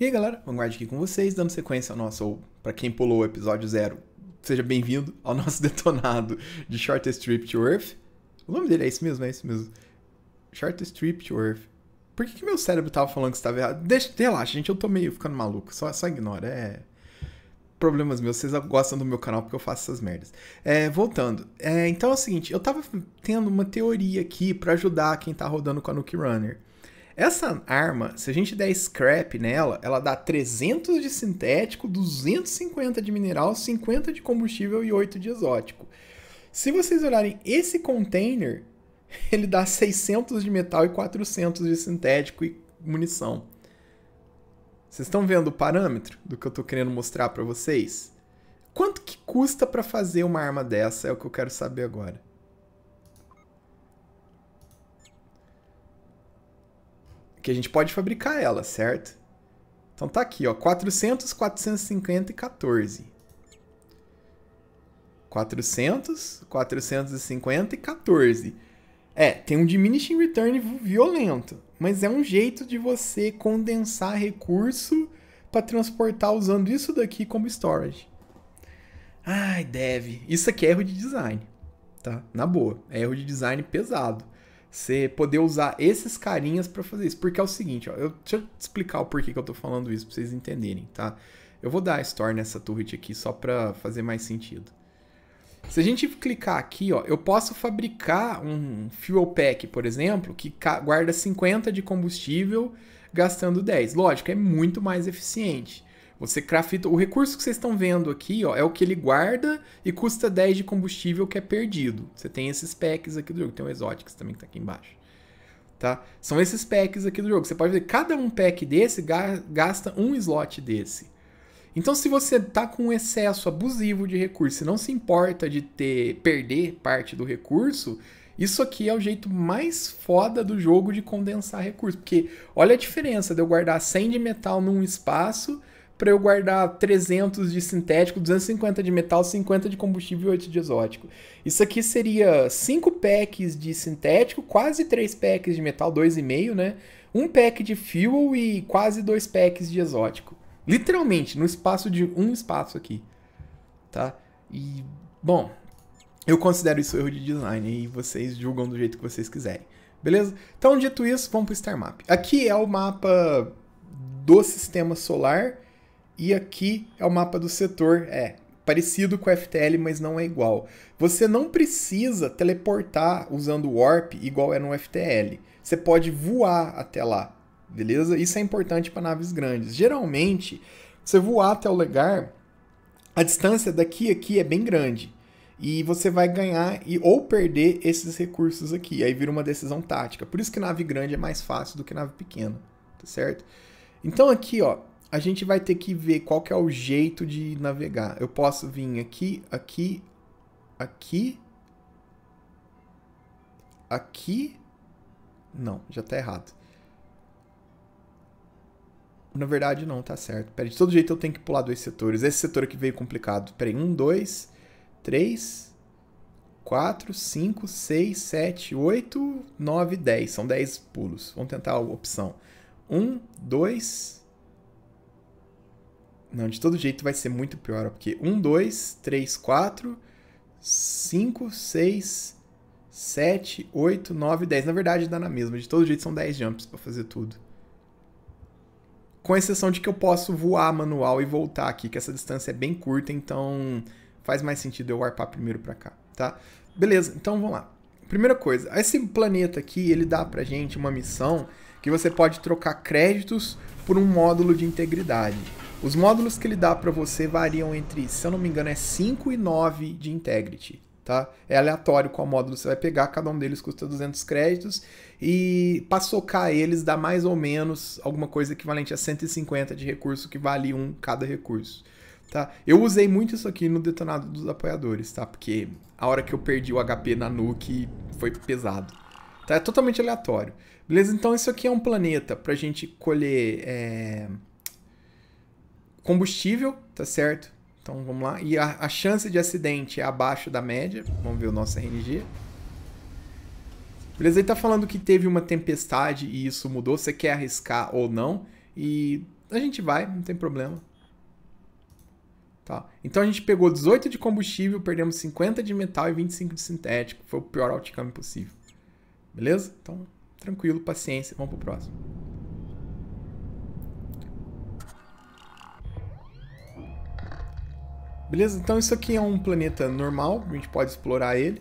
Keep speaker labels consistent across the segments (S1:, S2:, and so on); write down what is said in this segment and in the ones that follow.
S1: E aí galera, Vanguard aqui com vocês, dando sequência ao nosso, ou para quem pulou o episódio zero, seja bem-vindo ao nosso detonado de Shortest Trip to Earth. O nome dele é esse mesmo, é esse mesmo. Shortest Trip to Earth. Por que, que meu cérebro tava falando que estava errado? Deixa, relaxa, gente, eu tô meio ficando maluco, só, só ignora, é... Problemas meus, vocês gostam do meu canal porque eu faço essas merdas. É, voltando, é, então é o seguinte, eu tava tendo uma teoria aqui para ajudar quem tá rodando com a Nuke Runner. Essa arma, se a gente der scrap nela, ela dá 300 de sintético, 250 de mineral, 50 de combustível e 8 de exótico. Se vocês olharem esse container, ele dá 600 de metal e 400 de sintético e munição. Vocês estão vendo o parâmetro do que eu estou querendo mostrar para vocês? Quanto que custa para fazer uma arma dessa? É o que eu quero saber agora. que a gente pode fabricar ela, certo? Então tá aqui, ó, 400, 450 e 14. 400, 450 e 14. É, tem um diminishing return violento, mas é um jeito de você condensar recurso para transportar usando isso daqui como storage. Ai, deve. Isso aqui é erro de design, tá? Na boa, é erro de design pesado. Você poder usar esses carinhas para fazer isso. Porque é o seguinte, ó, eu, deixa eu explicar o porquê que eu tô falando isso pra vocês entenderem, tá? Eu vou dar store nessa turret aqui só para fazer mais sentido. Se a gente clicar aqui, ó, eu posso fabricar um fuel pack, por exemplo, que guarda 50 de combustível gastando 10. Lógico, é muito mais eficiente. Você crafta. O recurso que vocês estão vendo aqui ó, é o que ele guarda e custa 10 de combustível que é perdido. Você tem esses packs aqui do jogo. Tem o Exotics também que tá aqui embaixo. Tá? São esses packs aqui do jogo. Você pode ver, cada um pack desse gasta um slot desse. Então, se você está com um excesso abusivo de recurso e não se importa de ter perder parte do recurso, isso aqui é o jeito mais foda do jogo de condensar recurso. Porque olha a diferença de eu guardar 100 de metal num espaço para eu guardar 300 de sintético, 250 de metal, 50 de combustível e 8 de exótico. Isso aqui seria 5 packs de sintético, quase 3 packs de metal, 2,5, né? Um pack de fuel e quase dois packs de exótico. Literalmente, no espaço de um espaço aqui. Tá? E, bom, eu considero isso erro de design e vocês julgam do jeito que vocês quiserem. Beleza? Então, dito isso, vamos para o Star Map. Aqui é o mapa do sistema solar e aqui é o mapa do setor, é parecido com o FTL, mas não é igual. Você não precisa teleportar usando o Warp igual é no FTL. Você pode voar até lá, beleza? Isso é importante para naves grandes. Geralmente, você voar até o legar a distância daqui aqui é bem grande e você vai ganhar e ou perder esses recursos aqui. Aí vira uma decisão tática. Por isso que nave grande é mais fácil do que nave pequena, tá certo? Então aqui, ó, a gente vai ter que ver qual que é o jeito de navegar. Eu posso vir aqui, aqui, aqui, aqui. Não, já está errado. Na verdade, não, tá certo. Peraí, de todo jeito eu tenho que pular dois setores. Esse setor aqui veio complicado. Peraí, um, dois, três, quatro, cinco, seis, sete, oito, nove, dez. São dez pulos. Vamos tentar a opção. Um, dois, não, de todo jeito vai ser muito pior, porque 1, 2, 3, 4, 5, 6, 7, 8, 9, 10. Na verdade dá na mesma, de todo jeito são 10 jumps para fazer tudo. Com exceção de que eu posso voar manual e voltar aqui, que essa distância é bem curta, então faz mais sentido eu warpar primeiro para cá, tá? Beleza, então vamos lá. Primeira coisa, esse planeta aqui, ele dá pra gente uma missão que você pode trocar créditos por um módulo de integridade. Os módulos que ele dá para você variam entre, se eu não me engano, é 5 e 9 de Integrity. Tá? É aleatório qual módulo você vai pegar, cada um deles custa 200 créditos e para socar eles dá mais ou menos alguma coisa equivalente a 150 de recurso que vale um cada recurso. Tá? Eu usei muito isso aqui no detonado dos apoiadores, tá? Porque a hora que eu perdi o HP na nuke foi pesado. Tá? É totalmente aleatório. Beleza? Então isso aqui é um planeta a gente colher é, combustível, tá certo? Então vamos lá. E a, a, chance de acidente é abaixo da média. Vamos ver o nosso RNG. Beleza, ele tá falando que teve uma tempestade e isso mudou. Você quer arriscar ou não? E a gente vai, não tem problema. Tá. Então a gente pegou 18 de combustível, perdemos 50 de metal e 25 de sintético. Foi o pior outcome possível. Beleza? Então, tranquilo, paciência. Vamos pro próximo. Beleza? Então isso aqui é um planeta normal, a gente pode explorar ele.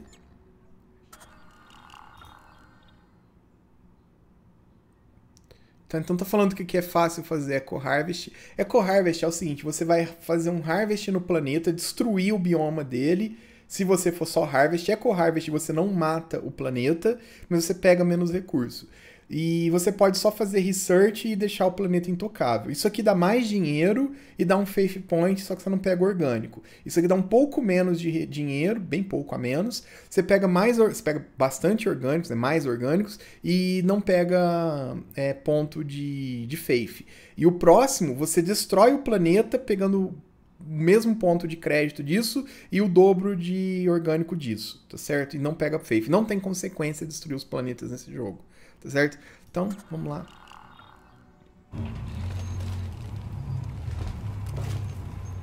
S1: Tá, então tá falando que é fácil fazer eco-harvest. É eco-harvest é, é o seguinte, você vai fazer um harvest no planeta, destruir o bioma dele. Se você for só harvest, eco-harvest é você não mata o planeta, mas você pega menos recurso. E você pode só fazer research e deixar o planeta intocável. Isso aqui dá mais dinheiro e dá um faith point, só que você não pega orgânico. Isso aqui dá um pouco menos de dinheiro, bem pouco a menos. Você pega mais, você pega bastante orgânicos, né, mais orgânicos, e não pega é, ponto de, de faith. E o próximo, você destrói o planeta pegando o mesmo ponto de crédito disso e o dobro de orgânico disso, tá certo? E não pega faith. Não tem consequência destruir os planetas nesse jogo tá certo? Então, vamos lá.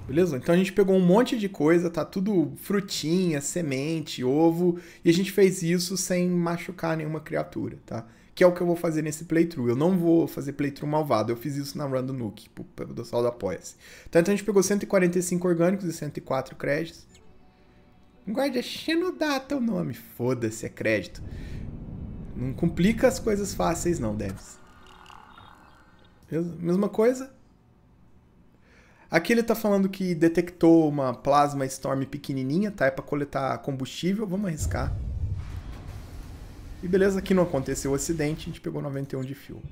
S1: Beleza? Então a gente pegou um monte de coisa, tá tudo frutinha, semente, ovo, e a gente fez isso sem machucar nenhuma criatura, tá? Que é o que eu vou fazer nesse playthrough. Eu não vou fazer playthrough malvado, eu fiz isso na Random Nuke, pelo pessoal do Apoia-se. Então, então a gente pegou 145 orgânicos e 104 créditos. Guarda, Xenodata o nome. Foda-se, é crédito. Não complica as coisas fáceis não, devs. Mesma coisa. Aqui ele está falando que detectou uma plasma storm pequenininha, tá? É para coletar combustível. Vamos arriscar. E beleza, aqui não aconteceu o acidente, a gente pegou 91 de fio.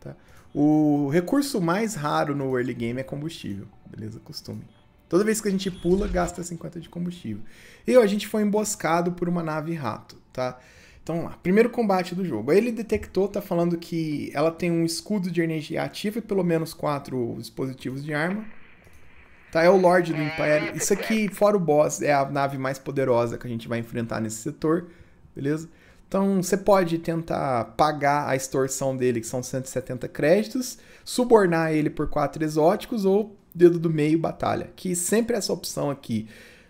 S1: Tá? O recurso mais raro no early game é combustível. Beleza, costume. Toda vez que a gente pula, gasta 50 de combustível. E a gente foi emboscado por uma nave rato, tá? Então vamos lá, primeiro combate do jogo. ele detectou, tá falando que ela tem um escudo de energia ativo e pelo menos quatro dispositivos de arma. Tá, é o Lorde do Império. É, Isso aqui, é. fora o boss, é a nave mais poderosa que a gente vai enfrentar nesse setor, beleza? Então você pode tentar pagar a extorsão dele, que são 170 créditos, subornar ele por quatro exóticos ou dedo do meio batalha, que sempre essa opção aqui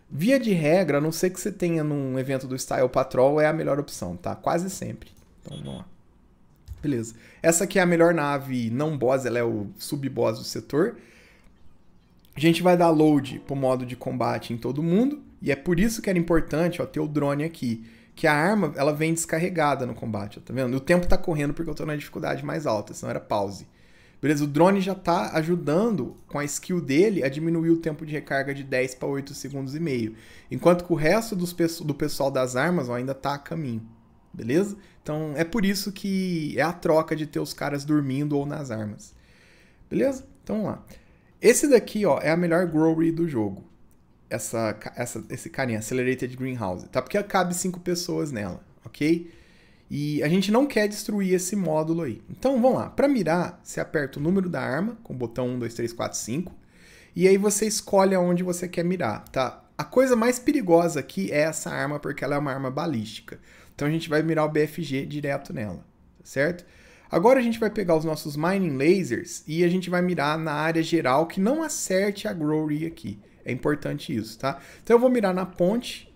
S1: Via de regra, a não ser que você tenha num evento do Style Patrol, é a melhor opção, tá? Quase sempre. Então vamos lá. Beleza. Essa aqui é a melhor nave não boss, ela é o sub-boss do setor. A gente vai dar load pro modo de combate em todo mundo, e é por isso que era importante ó, ter o drone aqui. Que a arma, ela vem descarregada no combate, ó, tá vendo? E o tempo tá correndo porque eu tô na dificuldade mais alta, senão era pause. Beleza, o drone já está ajudando com a skill dele a diminuir o tempo de recarga de 10 para 8 segundos e meio. Enquanto que o resto dos, do pessoal das armas ó, ainda está a caminho. Beleza? Então é por isso que é a troca de ter os caras dormindo ou nas armas. Beleza? Então vamos lá. Esse daqui ó, é a melhor growery do jogo. Essa, essa, esse carinha, Accelerated Greenhouse. Tá? Porque cabe 5 pessoas nela, ok? E a gente não quer destruir esse módulo aí. Então vamos lá. Para mirar, você aperta o número da arma com o botão 1, 2, 3, 4, 5. E aí você escolhe aonde você quer mirar, tá? A coisa mais perigosa aqui é essa arma, porque ela é uma arma balística. Então a gente vai mirar o BFG direto nela, tá certo? Agora a gente vai pegar os nossos mining lasers e a gente vai mirar na área geral que não acerte a glory aqui. É importante isso, tá? Então eu vou mirar na ponte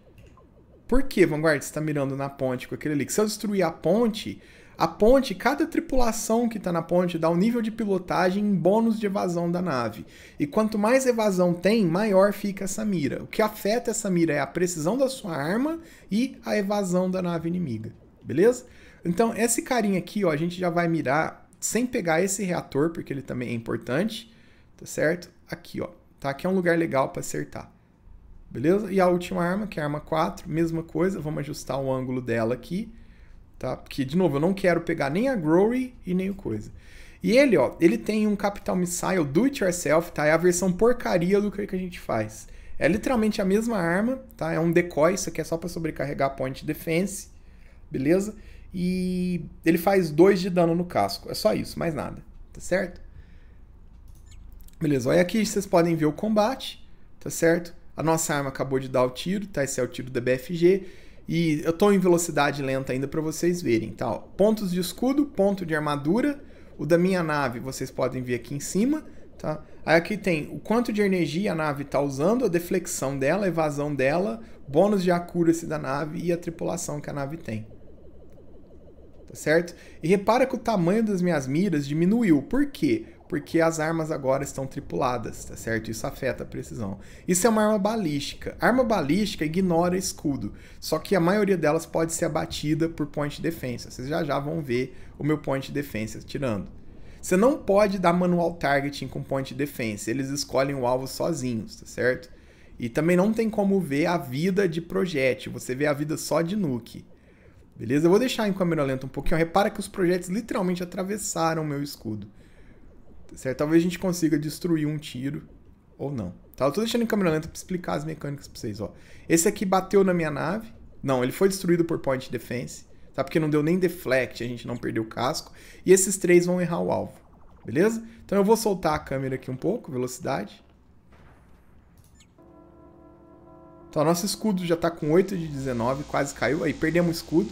S1: por que, Vanguard, você está mirando na ponte com aquele ali? Que se eu destruir a ponte, a ponte, cada tripulação que está na ponte dá um nível de pilotagem em bônus de evasão da nave. E quanto mais evasão tem, maior fica essa mira. O que afeta essa mira é a precisão da sua arma e a evasão da nave inimiga. Beleza? Então, esse carinha aqui, ó, a gente já vai mirar sem pegar esse reator, porque ele também é importante. Tá certo? Aqui, ó. Tá? Aqui é um lugar legal para acertar. Beleza? E a última arma, que é a arma 4, mesma coisa, vamos ajustar o ângulo dela aqui, tá? Porque, de novo, eu não quero pegar nem a Growry e nem o coisa. E ele, ó, ele tem um Capital Missile do it yourself, tá? É a versão porcaria do que a gente faz. É literalmente a mesma arma, tá? É um decoy, isso aqui é só para sobrecarregar point defense, beleza? E ele faz 2 de dano no casco, é só isso, mais nada, tá certo? Beleza, olha aqui vocês podem ver o combate, tá certo? A nossa arma acabou de dar o tiro, tá? Esse é o tiro da BFG. E eu tô em velocidade lenta ainda para vocês verem, tá? Ó, pontos de escudo, ponto de armadura. O da minha nave vocês podem ver aqui em cima, tá? Aí aqui tem o quanto de energia a nave tá usando, a deflexão dela, a evasão dela, bônus de accuracy da nave e a tripulação que a nave tem. Tá certo? E repara que o tamanho das minhas miras diminuiu. Por quê? porque as armas agora estão tripuladas, tá certo? Isso afeta a precisão. Isso é uma arma balística. arma balística ignora escudo, só que a maioria delas pode ser abatida por point de defesa. Vocês já já vão ver o meu point de defesa tirando. Você não pode dar manual targeting com point de defesa. eles escolhem o alvo sozinhos, tá certo? E também não tem como ver a vida de projétil, você vê a vida só de nuke. Beleza? Eu vou deixar em câmera lenta um pouquinho. Repara que os projéteis literalmente atravessaram o meu escudo. Certo? Talvez a gente consiga destruir um tiro ou não. Tá? Eu tô deixando em câmera lenta pra explicar as mecânicas pra vocês, ó. Esse aqui bateu na minha nave. Não, ele foi destruído por point defense, tá? Porque não deu nem deflect, a gente não perdeu o casco. E esses três vão errar o alvo, beleza? Então eu vou soltar a câmera aqui um pouco, velocidade. Então, nosso escudo já tá com 8 de 19, quase caiu. Aí, perdemos o escudo,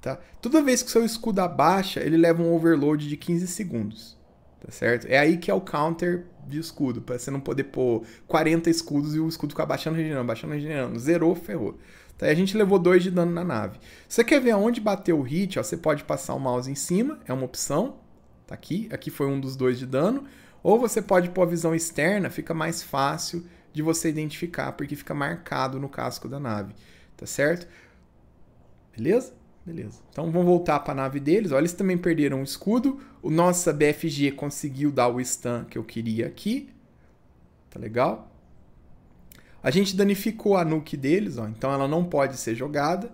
S1: tá? Toda vez que seu escudo abaixa, ele leva um overload de 15 segundos. Tá certo? É aí que é o counter de escudo, para você não poder pôr 40 escudos e o escudo ficar baixando, regenerando, baixando, regenerando. Zerou, ferrou. Tá, a gente levou dois de dano na nave. Você quer ver aonde bateu o hit? Ó, você pode passar o mouse em cima, é uma opção. Tá aqui, aqui foi um dos dois de dano. Ou você pode pôr a visão externa, fica mais fácil de você identificar, porque fica marcado no casco da nave. Tá certo? Beleza? Beleza. Então vamos voltar para a nave deles. Olha, eles também perderam o escudo. O nossa BFG conseguiu dar o stun que eu queria aqui. Tá legal? A gente danificou a nuke deles, ó, então ela não pode ser jogada.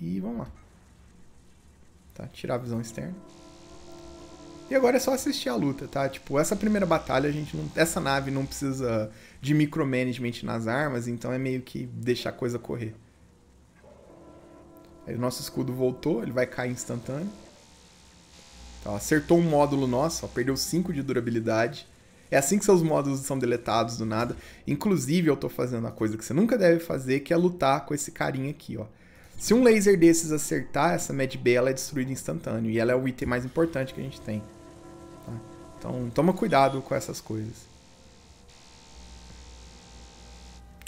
S1: E vamos lá. Tá, tirar a visão externa. E agora é só assistir a luta, tá? Tipo, essa primeira batalha, a gente não, essa nave não precisa de micromanagement nas armas, então é meio que deixar a coisa correr. Aí nosso escudo voltou, ele vai cair instantâneo. Então, acertou um módulo nosso, ó, perdeu 5 de durabilidade. É assim que seus módulos são deletados do nada. Inclusive, eu tô fazendo a coisa que você nunca deve fazer, que é lutar com esse carinha aqui, ó. Se um laser desses acertar, essa Mad B, ela é destruída instantâneo. E ela é o item mais importante que a gente tem. Tá? Então, toma cuidado com essas coisas.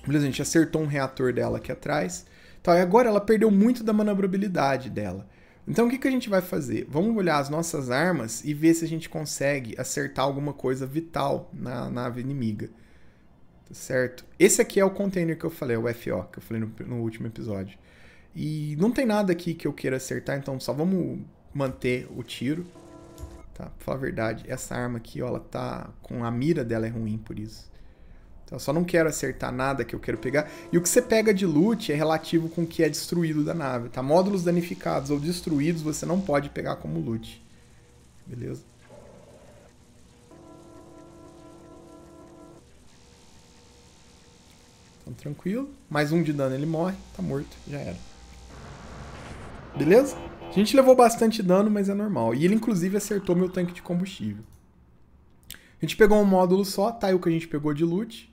S1: Beleza, a gente acertou um reator dela aqui atrás. Então, agora ela perdeu muito da manobrabilidade dela. Então, o que, que a gente vai fazer? Vamos olhar as nossas armas e ver se a gente consegue acertar alguma coisa vital na nave inimiga. Tá certo? Esse aqui é o container que eu falei, é o FO, que eu falei no, no último episódio. E não tem nada aqui que eu queira acertar, então só vamos manter o tiro. Tá, pra falar a verdade, essa arma aqui, ó, ela tá com a mira dela é ruim por isso. Então eu só não quero acertar nada que eu quero pegar. E o que você pega de loot é relativo com o que é destruído da nave, tá? Módulos danificados ou destruídos você não pode pegar como loot. Beleza? Então tranquilo. Mais um de dano ele morre, tá morto, já era. Beleza? A gente levou bastante dano, mas é normal. E ele inclusive acertou meu tanque de combustível. A gente pegou um módulo só, tá aí o que a gente pegou de loot.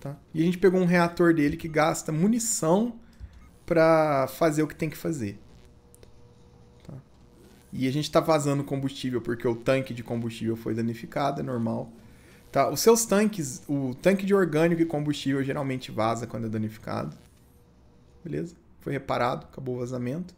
S1: Tá? E a gente pegou um reator dele que gasta munição para fazer o que tem que fazer. Tá? E a gente está vazando combustível porque o tanque de combustível foi danificado, é normal. Tá? Os seus tanques, o tanque de orgânico e combustível geralmente vaza quando é danificado. Beleza? Foi reparado, acabou o vazamento.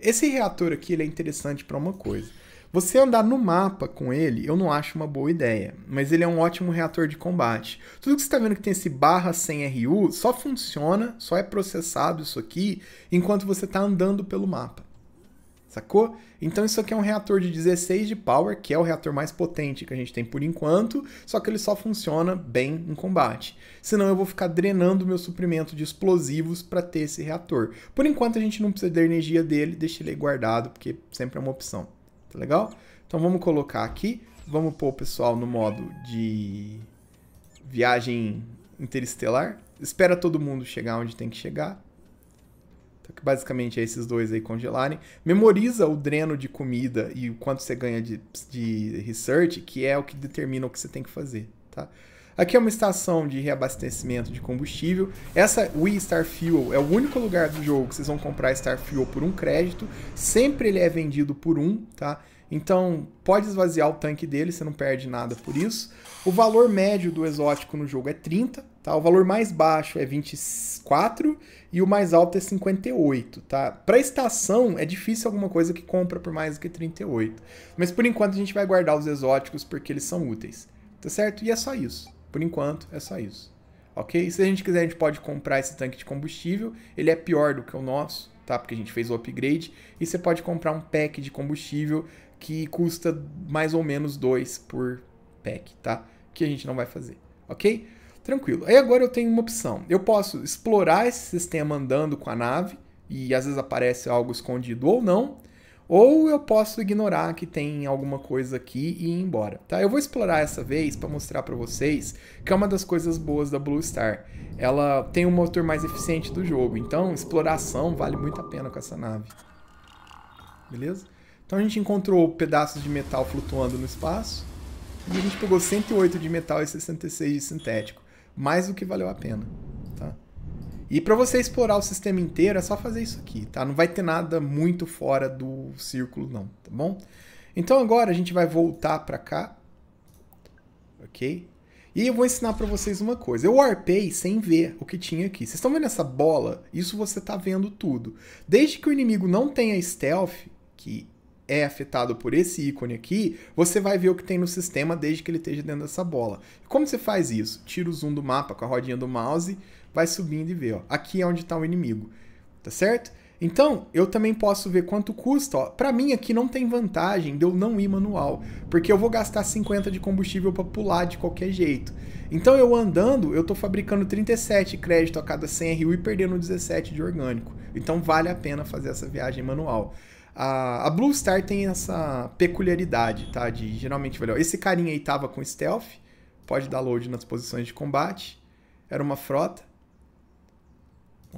S1: Esse reator aqui ele é interessante para uma coisa. Você andar no mapa com ele, eu não acho uma boa ideia, mas ele é um ótimo reator de combate. Tudo que você está vendo que tem esse barra 100 RU só funciona, só é processado isso aqui, enquanto você está andando pelo mapa. Sacou? Então isso aqui é um reator de 16 de power, que é o reator mais potente que a gente tem por enquanto, só que ele só funciona bem em combate. Senão eu vou ficar drenando meu suprimento de explosivos para ter esse reator. Por enquanto a gente não precisa da energia dele, deixa ele guardado, porque sempre é uma opção tá legal? Então vamos colocar aqui, vamos pôr o pessoal no modo de viagem interestelar. Espera todo mundo chegar onde tem que chegar. Então, que basicamente é esses dois aí congelarem. Memoriza o dreno de comida e o quanto você ganha de, de research, que é o que determina o que você tem que fazer, tá? Aqui é uma estação de reabastecimento de combustível. Essa Wii Star Fuel é o único lugar do jogo que vocês vão comprar Star Fuel por um crédito. Sempre ele é vendido por um, tá? Então pode esvaziar o tanque dele, você não perde nada por isso. O valor médio do exótico no jogo é 30, tá? O valor mais baixo é 24 e o mais alto é 58, tá? Para estação é difícil alguma coisa que compra por mais do que 38. Mas por enquanto a gente vai guardar os exóticos porque eles são úteis. Tá certo? E é só isso. Por enquanto, é só isso. Ok? Se a gente quiser, a gente pode comprar esse tanque de combustível. Ele é pior do que o nosso, tá? Porque a gente fez o upgrade. E você pode comprar um pack de combustível que custa mais ou menos 2 por pack, tá? Que a gente não vai fazer, ok? Tranquilo. Aí agora eu tenho uma opção. Eu posso explorar esse sistema andando com a nave, e às vezes aparece algo escondido ou não, ou eu posso ignorar que tem alguma coisa aqui e ir embora, tá? Eu vou explorar essa vez para mostrar para vocês que é uma das coisas boas da Blue Star. Ela tem um motor mais eficiente do jogo, então exploração vale muito a pena com essa nave. Beleza? Então a gente encontrou pedaços de metal flutuando no espaço e a gente pegou 108 de metal e 66 de sintético. Mais do que valeu a pena. E para você explorar o sistema inteiro é só fazer isso aqui, tá? Não vai ter nada muito fora do círculo não, tá bom? Então agora a gente vai voltar para cá, ok? E eu vou ensinar para vocês uma coisa. Eu warpei sem ver o que tinha aqui. Vocês estão vendo essa bola? Isso você está vendo tudo. Desde que o inimigo não tenha stealth, que é afetado por esse ícone aqui, você vai ver o que tem no sistema desde que ele esteja dentro dessa bola. Como você faz isso? Tira o zoom do mapa com a rodinha do mouse vai subindo e vê, ó, aqui é onde está o inimigo, tá certo? Então, eu também posso ver quanto custa. ó, Para mim aqui não tem vantagem de eu não ir manual, porque eu vou gastar 50 de combustível para pular de qualquer jeito. Então, eu andando, eu estou fabricando 37 crédito a cada 100 RU e perdendo 17 de orgânico. Então, vale a pena fazer essa viagem manual. A, a Blue Star tem essa peculiaridade, tá? De geralmente, velho, esse carinha aí tava com stealth, pode dar load nas posições de combate, era uma frota.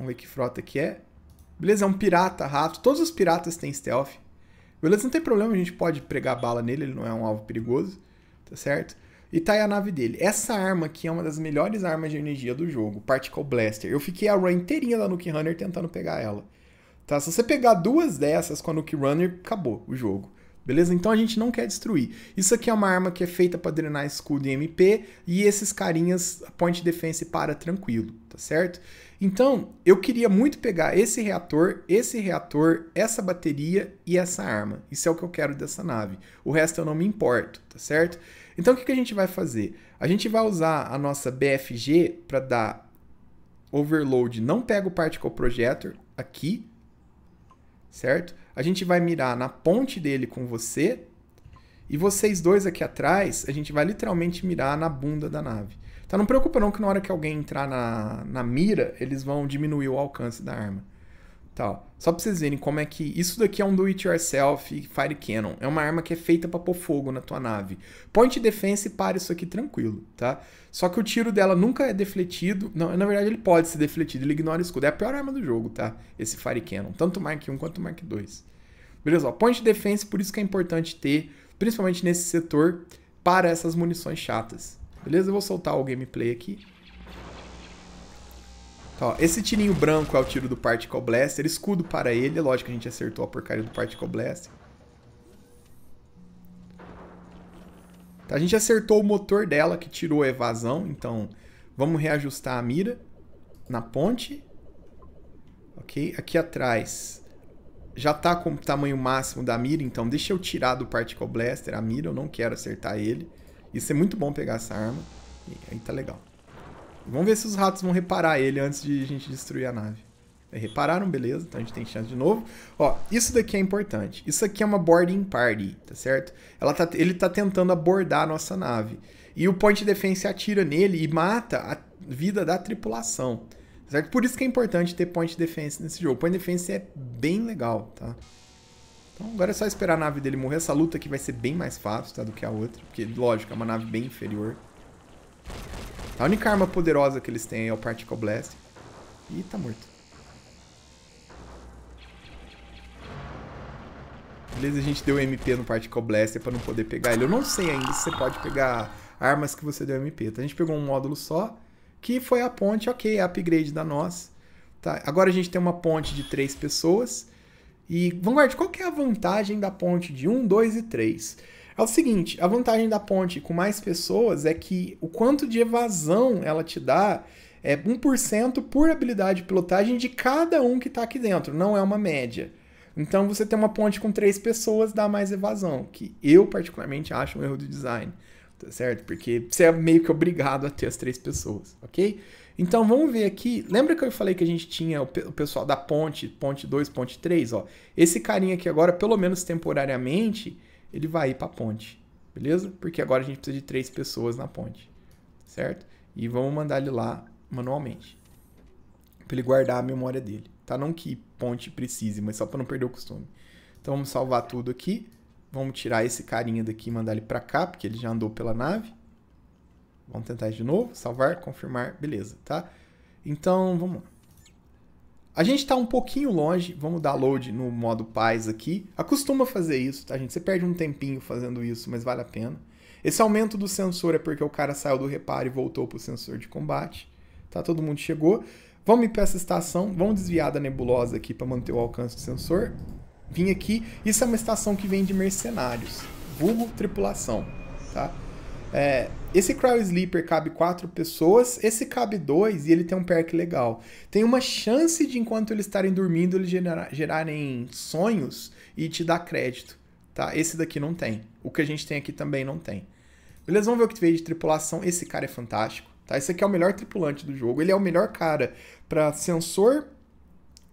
S1: Vamos ver que frota que é. Beleza, é um pirata, rato. Todos os piratas têm stealth. Beleza, não tem problema, a gente pode pregar bala nele, ele não é um alvo perigoso, tá certo? E tá aí a nave dele. Essa arma aqui é uma das melhores armas de energia do jogo, Particle Blaster. Eu fiquei a run inteirinha da Nuke Runner tentando pegar ela. Tá? Se você pegar duas dessas com a Nuke Runner, acabou o jogo beleza? Então a gente não quer destruir. Isso aqui é uma arma que é feita para drenar escudo e MP, e esses carinhas, point defense para tranquilo, tá certo? Então, eu queria muito pegar esse reator, esse reator, essa bateria e essa arma. Isso é o que eu quero dessa nave. O resto eu não me importo, tá certo? Então, o que, que a gente vai fazer? A gente vai usar a nossa BFG para dar overload, não pega o particle projector aqui, certo? a gente vai mirar na ponte dele com você, e vocês dois aqui atrás, a gente vai literalmente mirar na bunda da nave. Tá? Não preocupa não que na hora que alguém entrar na, na mira, eles vão diminuir o alcance da arma. Tá, ó. Só pra vocês verem como é que... Isso daqui é um do-it-yourself Fire Cannon. É uma arma que é feita para pôr fogo na tua nave. Point defense e para isso aqui tranquilo, tá? Só que o tiro dela nunca é defletido. Não, na verdade ele pode ser defletido, ele ignora o escudo. É a pior arma do jogo, tá? Esse Fire Cannon. Tanto Mark 1 quanto Mark 2. Beleza? Ó, point defense, por isso que é importante ter, principalmente nesse setor, para essas munições chatas. Beleza? Eu vou soltar o gameplay aqui. Tá, ó, esse tirinho branco é o tiro do Particle Blaster, escudo para ele. É lógico que a gente acertou a porcaria do Particle Blaster. Tá, a gente acertou o motor dela, que tirou a evasão. Então, vamos reajustar a mira na ponte. Ok? Aqui atrás já está com o tamanho máximo da mira, então deixa eu tirar do Particle Blaster a mira, eu não quero acertar ele. Isso é muito bom pegar essa arma. E aí tá legal. Vamos ver se os ratos vão reparar ele antes de a gente destruir a nave. É, repararam, beleza, então a gente tem chance de novo. Ó, isso daqui é importante. Isso aqui é uma boarding party, tá certo? Ela tá, ele tá tentando abordar a nossa nave. E o point defense atira nele e mata a vida da tripulação. Certo? Por isso que é importante ter point defense nesse jogo. Point defense é bem legal, tá? Então agora é só esperar a nave dele morrer. Essa luta aqui vai ser bem mais fácil, tá? Do que a outra. Porque, lógico, é uma nave bem inferior. A única arma poderosa que eles têm é o Particle Blast. E tá morto. Beleza, a gente deu MP no Particle Blast é pra não poder pegar ele. Eu não sei ainda se você pode pegar armas que você deu MP. Então tá? a gente pegou um módulo só que foi a ponte, ok, é upgrade da nossa. Tá? Agora a gente tem uma ponte de três pessoas. E, Vanguard, qual que é a vantagem da ponte de um dois e três É o seguinte, a vantagem da ponte com mais pessoas é que o quanto de evasão ela te dá é 1% por habilidade de pilotagem de cada um que está aqui dentro, não é uma média. Então você tem uma ponte com três pessoas, dá mais evasão, que eu particularmente acho um erro de design tá certo? Porque você é meio que obrigado a ter as três pessoas, ok? Então vamos ver aqui. Lembra que eu falei que a gente tinha o pessoal da ponte, ponte 2, ponte 3, ó. Esse carinha aqui agora, pelo menos temporariamente, ele vai ir para ponte, beleza? Porque agora a gente precisa de três pessoas na ponte, certo? E vamos mandar ele lá manualmente. Para ele guardar a memória dele, tá? Não que ponte precise, mas só para não perder o costume. Então vamos salvar tudo aqui. Vamos tirar esse carinha daqui e mandar ele para cá, porque ele já andou pela nave. Vamos tentar de novo, salvar, confirmar, beleza, tá? Então, vamos lá. A gente está um pouquinho longe, vamos dar load no modo paz aqui. Acostuma fazer isso, tá, gente? Você perde um tempinho fazendo isso, mas vale a pena. Esse aumento do sensor é porque o cara saiu do reparo e voltou pro sensor de combate. Tá, todo mundo chegou. Vamos ir para essa estação, vamos desviar da nebulosa aqui para manter o alcance do sensor vim aqui. Isso é uma estação que vem de mercenários, vulgo tripulação, tá? É, esse Cryo Sleeper cabe quatro pessoas, esse cabe dois e ele tem um perk legal. Tem uma chance de, enquanto eles estarem dormindo, eles gerar, gerarem sonhos e te dar crédito, tá? Esse daqui não tem. O que a gente tem aqui também não tem. Beleza, vamos ver o que veio de tripulação. Esse cara é fantástico, tá? Esse aqui é o melhor tripulante do jogo. Ele é o melhor cara para sensor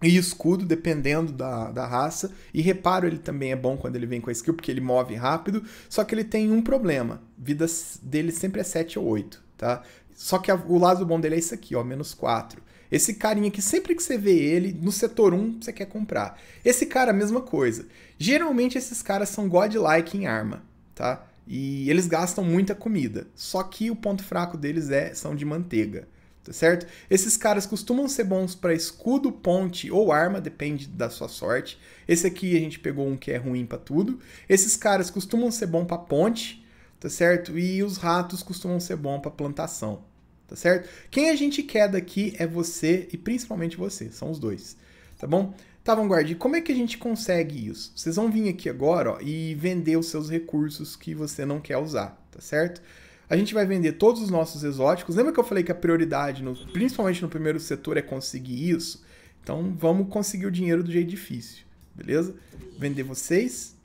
S1: e escudo, dependendo da, da raça. E reparo, ele também é bom quando ele vem com a skill, porque ele move rápido. Só que ele tem um problema. Vida dele sempre é 7 ou 8, tá? Só que a, o lado bom dele é isso aqui, ó, menos 4. Esse carinha aqui sempre que você vê ele, no setor 1, você quer comprar. Esse cara, mesma coisa. Geralmente esses caras são godlike em arma, tá? E eles gastam muita comida. Só que o ponto fraco deles é são de manteiga tá certo? Esses caras costumam ser bons para escudo, ponte ou arma, depende da sua sorte. Esse aqui a gente pegou um que é ruim para tudo. Esses caras costumam ser bom para ponte, tá certo? E os ratos costumam ser bom para plantação, tá certo? Quem a gente quer daqui é você e principalmente você, são os dois, tá bom? Tá, Vanguard, como é que a gente consegue isso? Vocês vão vir aqui agora ó, e vender os seus recursos que você não quer usar, tá certo? a gente vai vender todos os nossos exóticos. Lembra que eu falei que a prioridade, no, principalmente no primeiro setor, é conseguir isso? Então vamos conseguir o dinheiro do jeito difícil, beleza? Vender vocês,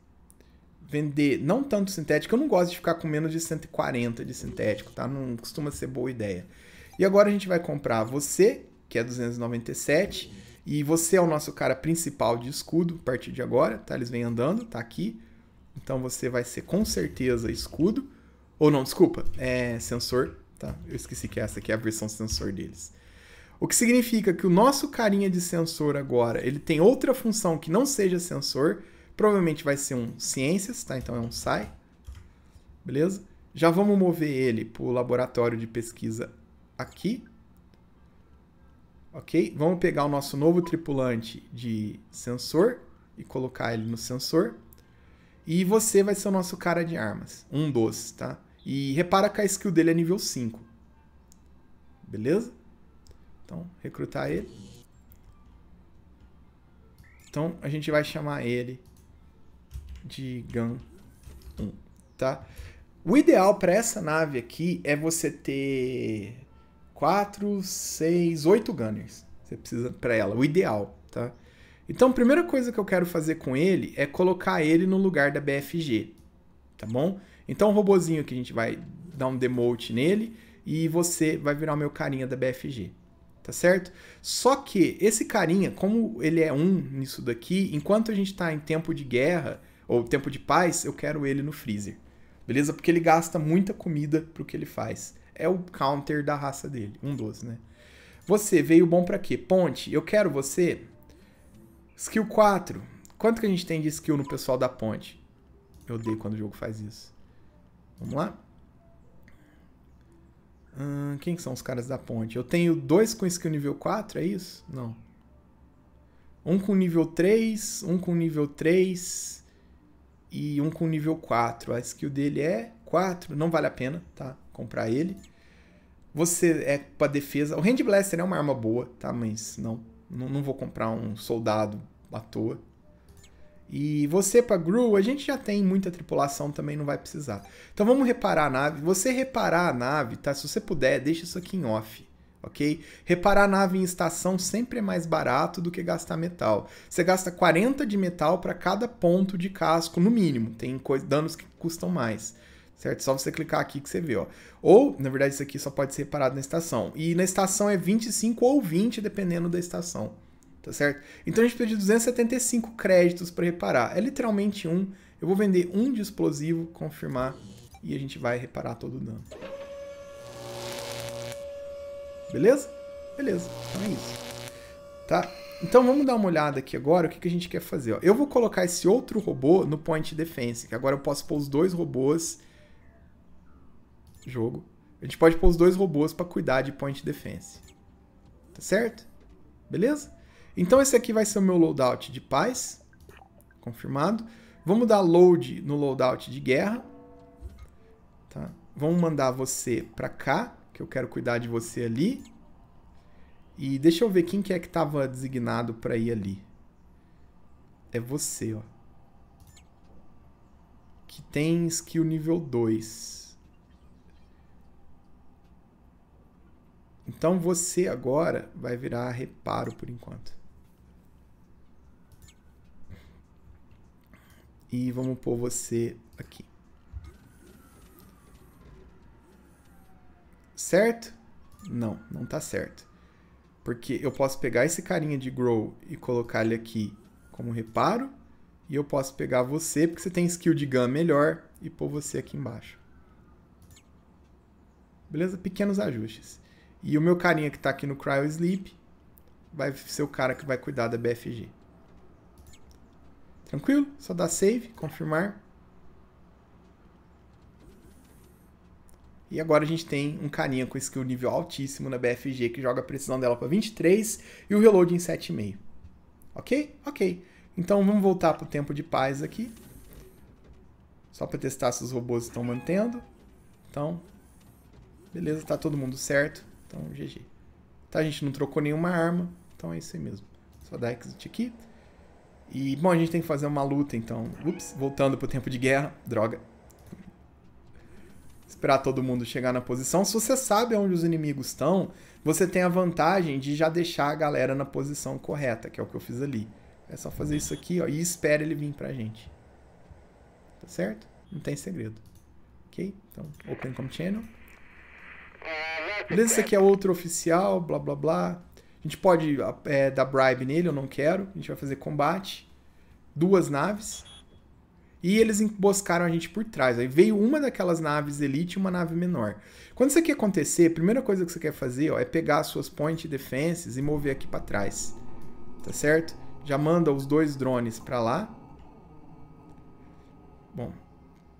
S1: vender não tanto sintético. Eu não gosto de ficar com menos de 140 de sintético, tá? Não costuma ser boa ideia. E agora a gente vai comprar você, que é 297, e você é o nosso cara principal de escudo a partir de agora, tá? Eles vêm andando, tá aqui. Então você vai ser com certeza escudo. Ou não, desculpa, é sensor, tá? Eu esqueci que essa aqui é a versão sensor deles. O que significa que o nosso carinha de sensor agora, ele tem outra função que não seja sensor, provavelmente vai ser um ciências, tá? Então é um SAI, beleza? Já vamos mover ele para o laboratório de pesquisa aqui, ok? Vamos pegar o nosso novo tripulante de sensor e colocar ele no sensor. E você vai ser o nosso cara de armas. Um doce, tá? E repara que a skill dele é nível 5. Beleza? Então, recrutar ele. Então, a gente vai chamar ele de Gun 1, tá? O ideal para essa nave aqui é você ter 4, 6, 8 Gunners. Você precisa para ela, o ideal, tá? Então, a primeira coisa que eu quero fazer com ele é colocar ele no lugar da BFG, tá bom? Então, o robozinho que a gente vai dar um demote nele e você vai virar o meu carinha da BFG, tá certo? Só que esse carinha, como ele é um nisso daqui, enquanto a gente está em tempo de guerra ou tempo de paz, eu quero ele no freezer, beleza? Porque ele gasta muita comida pro que ele faz. É o counter da raça dele, um 12, né? Você veio bom para quê? Ponte, eu quero você Skill 4. Quanto que a gente tem de skill no pessoal da ponte? Eu odeio quando o jogo faz isso. Vamos lá? Hum, quem são os caras da ponte? Eu tenho dois com skill nível 4, é isso? Não. Um com nível 3, um com nível 3 e um com nível 4. A skill dele é 4, não vale a pena, tá? Comprar ele. Você é pra defesa. O Hand Blaster é uma arma boa, tá? Mas não não, não vou comprar um soldado à toa. E você para Gru, a gente já tem muita tripulação também, não vai precisar. Então vamos reparar a nave. Você reparar a nave, tá? Se você puder, deixa isso aqui em off, ok? Reparar a nave em estação sempre é mais barato do que gastar metal. Você gasta 40 de metal para cada ponto de casco, no mínimo. Tem danos que custam mais certo? Só você clicar aqui que você vê, ó. Ou, na verdade, isso aqui só pode ser reparado na estação. E na estação é 25 ou 20, dependendo da estação, tá certo? Então a gente pediu 275 créditos para reparar. É literalmente um. Eu vou vender um de explosivo, confirmar, e a gente vai reparar todo o dano. Beleza? Beleza, então é isso. Tá? Então vamos dar uma olhada aqui agora o que, que a gente quer fazer. Ó. Eu vou colocar esse outro robô no Point Defense, que agora eu posso pôr os dois robôs jogo, a gente pode pôr os dois robôs para cuidar de point defense. Tá certo? Beleza? Então esse aqui vai ser o meu loadout de paz. Confirmado. Vamos dar load no loadout de guerra. Tá? Vamos mandar você para cá, que eu quero cuidar de você ali. E deixa eu ver quem que é que estava designado para ir ali. É você, ó. Que tem skill nível 2. Então você agora vai virar reparo por enquanto. E vamos pôr você aqui. Certo? Não, não tá certo. Porque eu posso pegar esse carinha de Grow e colocar ele aqui como reparo. E eu posso pegar você, porque você tem skill de Gun melhor, e pôr você aqui embaixo. Beleza? Pequenos ajustes. E o meu carinha que tá aqui no Cryo Sleep vai ser o cara que vai cuidar da BFG. Tranquilo? Só dá save, confirmar. E agora a gente tem um carinha com skill nível altíssimo na BFG que joga a precisão dela para 23 e o reload em 7,5. Ok? Ok. Então vamos voltar para o tempo de paz aqui. Só para testar se os robôs estão mantendo. Então, beleza, tá todo mundo certo. Então, GG. Tá, a gente não trocou nenhuma arma. Então é isso aí mesmo. Só dar exit aqui. E, bom, a gente tem que fazer uma luta, então... Ups, voltando pro tempo de guerra. Droga. Esperar todo mundo chegar na posição. Se você sabe onde os inimigos estão, você tem a vantagem de já deixar a galera na posição correta, que é o que eu fiz ali. É só fazer isso aqui, ó, e espera ele vir pra gente. Tá certo? Não tem segredo. Ok? Então, open com channel. É, Beleza, esse né? aqui é outro oficial, blá blá blá. A gente pode ah, é, dar bribe nele, eu não quero. A gente vai fazer combate. Duas naves. E eles emboscaram a gente por trás. Aí veio uma daquelas naves elite e uma nave menor. Quando isso aqui acontecer, a primeira coisa que você quer fazer ó, é pegar as suas point defenses e mover aqui para trás. Tá certo? Já manda os dois drones para lá. Bom,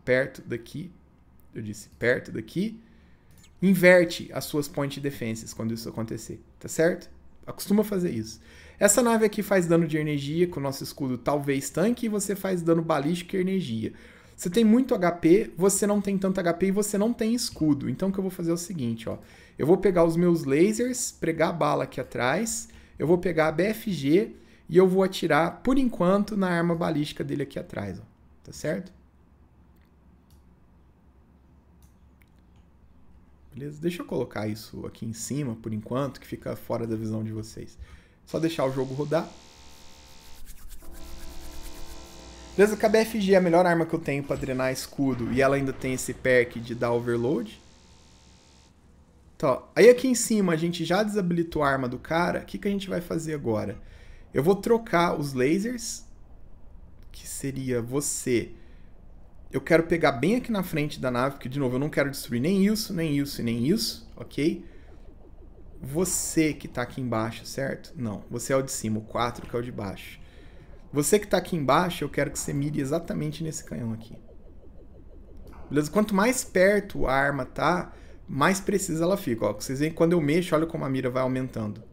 S1: perto daqui. Eu disse perto daqui inverte as suas point defenses quando isso acontecer, tá certo? Acostuma fazer isso. Essa nave aqui faz dano de energia com o nosso escudo talvez tanque e você faz dano balístico e energia. Você tem muito HP, você não tem tanto HP e você não tem escudo. Então o que eu vou fazer é o seguinte, ó. Eu vou pegar os meus lasers, pregar a bala aqui atrás, eu vou pegar a BFG e eu vou atirar, por enquanto, na arma balística dele aqui atrás, ó. Tá certo? beleza? Deixa eu colocar isso aqui em cima por enquanto, que fica fora da visão de vocês. Só deixar o jogo rodar. Beleza, KBFG é a melhor arma que eu tenho para drenar escudo e ela ainda tem esse perk de dar overload. Então, aí aqui em cima a gente já desabilitou a arma do cara. O que, que a gente vai fazer agora? Eu vou trocar os lasers, que seria você eu quero pegar bem aqui na frente da nave, porque, de novo, eu não quero destruir nem isso, nem isso e nem isso, ok? Você que está aqui embaixo, certo? Não, você é o de cima, o 4 que é o de baixo. Você que está aqui embaixo, eu quero que você mire exatamente nesse canhão aqui. Beleza? Quanto mais perto a arma tá, mais precisa ela fica. Ó, vocês veem quando eu mexo, olha como a mira vai aumentando.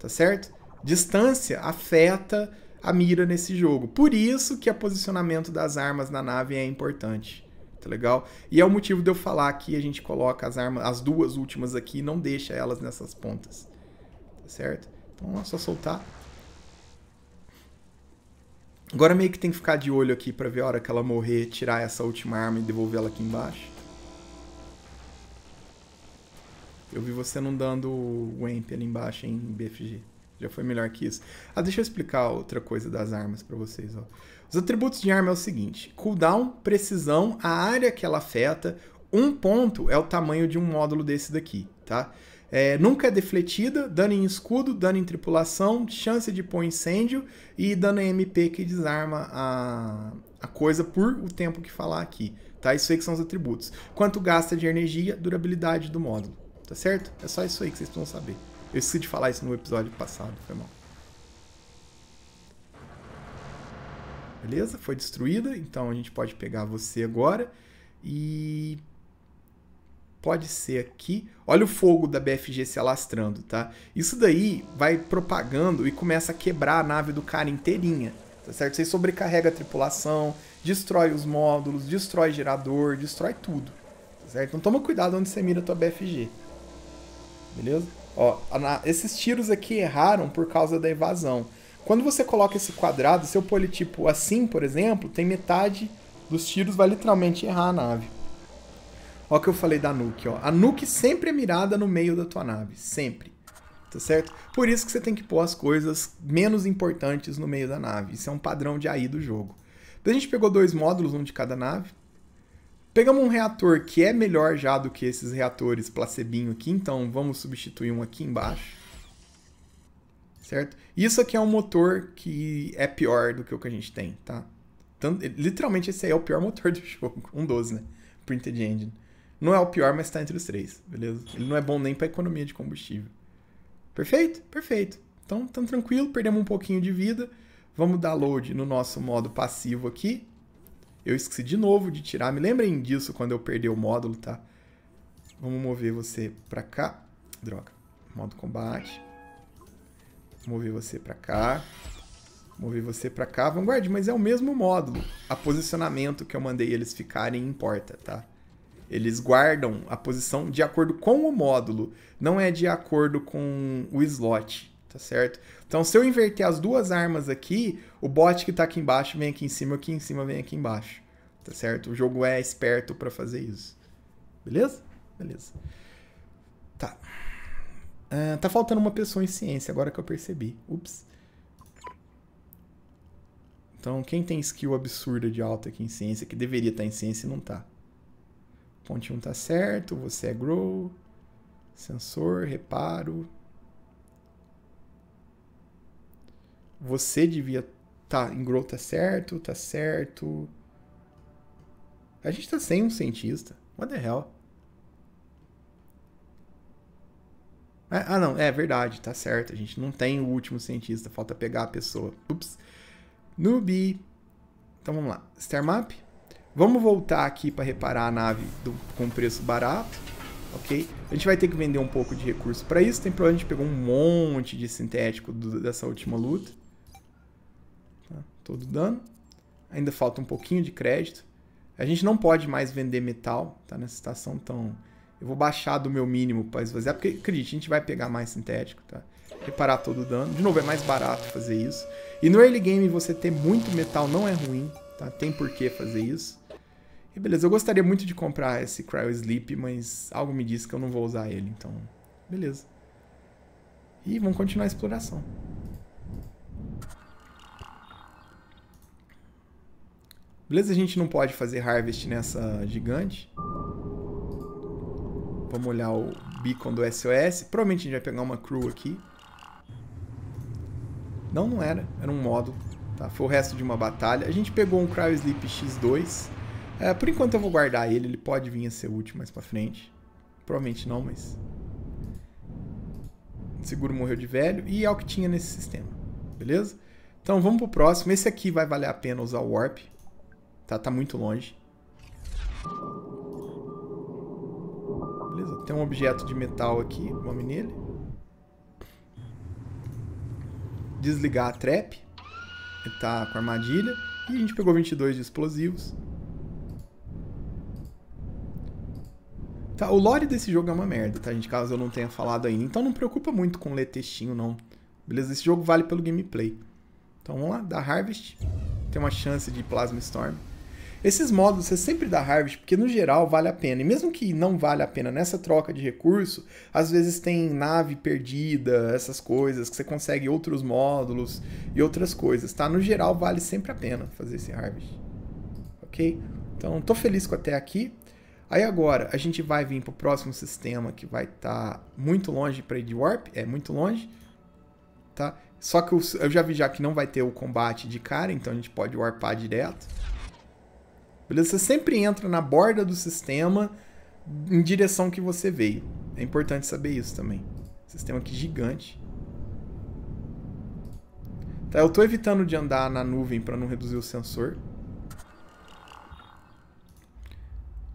S1: Tá certo? Distância afeta a mira nesse jogo. Por isso que o posicionamento das armas na nave é importante. Tá legal? E é o motivo de eu falar que a gente coloca as armas, as duas últimas aqui, não deixa elas nessas pontas. Tá certo? Então é só soltar. Agora meio que tem que ficar de olho aqui pra ver a hora que ela morrer, tirar essa última arma e devolver ela aqui embaixo. Eu vi você não dando o Wamp ali embaixo, em BFG. Já foi melhor que isso. Ah, deixa eu explicar outra coisa das armas para vocês. Ó. Os atributos de arma é o seguinte: cooldown, precisão, a área que ela afeta. Um ponto é o tamanho de um módulo desse daqui, tá? É, nunca é defletida, dano em escudo, dano em tripulação, chance de pôr incêndio e dano em MP que desarma a, a coisa por o tempo que falar aqui. Tá? Isso aí que são os atributos. Quanto gasta de energia, durabilidade do módulo. Tá certo? É só isso aí que vocês precisam saber. Eu esqueci de falar isso no episódio passado, foi mal. Beleza? Foi destruída, então a gente pode pegar você agora e pode ser aqui. Olha o fogo da BFG se alastrando, tá? Isso daí vai propagando e começa a quebrar a nave do cara inteirinha, tá certo? Você sobrecarrega a tripulação, destrói os módulos, destrói gerador, destrói tudo, tá certo? Então toma cuidado onde você mira a tua BFG, beleza? Ó, esses tiros aqui erraram por causa da evasão. Quando você coloca esse quadrado, seu tipo assim, por exemplo, tem metade dos tiros vai literalmente errar a nave. Ó o que eu falei da nuke, ó. A nuke sempre é mirada no meio da tua nave, sempre. Tá certo? Por isso que você tem que pôr as coisas menos importantes no meio da nave. Isso é um padrão de AI do jogo. Então a gente pegou dois módulos, um de cada nave. Pegamos um reator que é melhor já do que esses reatores placebinho aqui, então vamos substituir um aqui embaixo. Certo? Isso aqui é um motor que é pior do que o que a gente tem, tá? Tanto, literalmente esse aí é o pior motor do jogo, um 12, né? Printed Engine. Não é o pior, mas tá entre os três, beleza? Ele não é bom nem para economia de combustível. Perfeito? Perfeito. Então, tão tranquilo, perdemos um pouquinho de vida. Vamos dar load no nosso modo passivo aqui. Eu esqueci de novo de tirar. Me lembrem disso quando eu perder o módulo, tá? Vamos mover você pra cá. Droga. Modo combate. Mover você pra cá. Mover você pra cá. Vanguard, mas é o mesmo módulo. A posicionamento que eu mandei eles ficarem importa, tá? Eles guardam a posição de acordo com o módulo. Não é de acordo com o slot tá certo? Então, se eu inverter as duas armas aqui, o bot que tá aqui embaixo vem aqui em cima, aqui em cima vem aqui embaixo, tá certo? O jogo é esperto para fazer isso. Beleza? Beleza. Tá. Uh, tá faltando uma pessoa em ciência, agora que eu percebi. Ups. Então, quem tem skill absurda de alta aqui em ciência, que deveria estar tá em ciência e não tá. Ponte 1 tá certo, você é grow. Sensor, reparo, você devia tá em Grow tá certo, tá certo. A gente tá sem um cientista. What the hell? É, ah, não, é verdade, tá certo. A gente não tem o último cientista, falta pegar a pessoa. Ups. Noob. Então vamos lá. Star Map. Vamos voltar aqui para reparar a nave do, com preço barato, ok? A gente vai ter que vender um pouco de recurso para isso. Tem problema, a gente pegou um monte de sintético do, dessa última luta todo o dano. Ainda falta um pouquinho de crédito. A gente não pode mais vender metal, tá nessa situação tão... Eu vou baixar do meu mínimo para esvaziar, porque, acredite, a gente vai pegar mais sintético, tá? Reparar todo o dano. De novo, é mais barato fazer isso. E no early game, você ter muito metal não é ruim, tá? Tem por que fazer isso. E beleza, eu gostaria muito de comprar esse Cryo Sleep, mas algo me diz que eu não vou usar ele, então... Beleza. E vamos continuar a exploração. Beleza, a gente não pode fazer harvest nessa gigante. Vamos olhar o beacon do SOS. Provavelmente a gente vai pegar uma crew aqui. Não, não era. Era um módulo. Tá? Foi o resto de uma batalha. A gente pegou um Cryosleep X2. É, por enquanto eu vou guardar ele. Ele pode vir a ser útil mais pra frente. Provavelmente não, mas... O seguro morreu de velho. E é o que tinha nesse sistema. Beleza? Então vamos pro próximo. Esse aqui vai valer a pena usar o Warp. Tá, tá muito longe. Beleza, tem um objeto de metal aqui, vamos nele. Desligar a trap. Ele tá com armadilha. E a gente pegou 22 de explosivos. Tá, o lore desse jogo é uma merda, tá, gente? Caso eu não tenha falado ainda. Então não preocupa muito com ler textinho, não. Beleza? Esse jogo vale pelo gameplay. Então vamos lá, dar Harvest. Tem uma chance de Plasma Storm. Esses módulos você sempre dá harvest, porque no geral vale a pena. E mesmo que não vale a pena nessa troca de recurso, às vezes tem nave perdida, essas coisas, que você consegue outros módulos e outras coisas, tá? No geral vale sempre a pena fazer esse harvest. OK? Então, tô feliz com até aqui. Aí agora, a gente vai vir pro próximo sistema que vai estar tá muito longe para ir warp, é muito longe, tá? Só que eu já vi já que não vai ter o combate de cara, então a gente pode warpar direto. Beleza? Você sempre entra na borda do sistema em direção que você veio. É importante saber isso também. Sistema aqui gigante. Tá, eu estou evitando de andar na nuvem para não reduzir o sensor.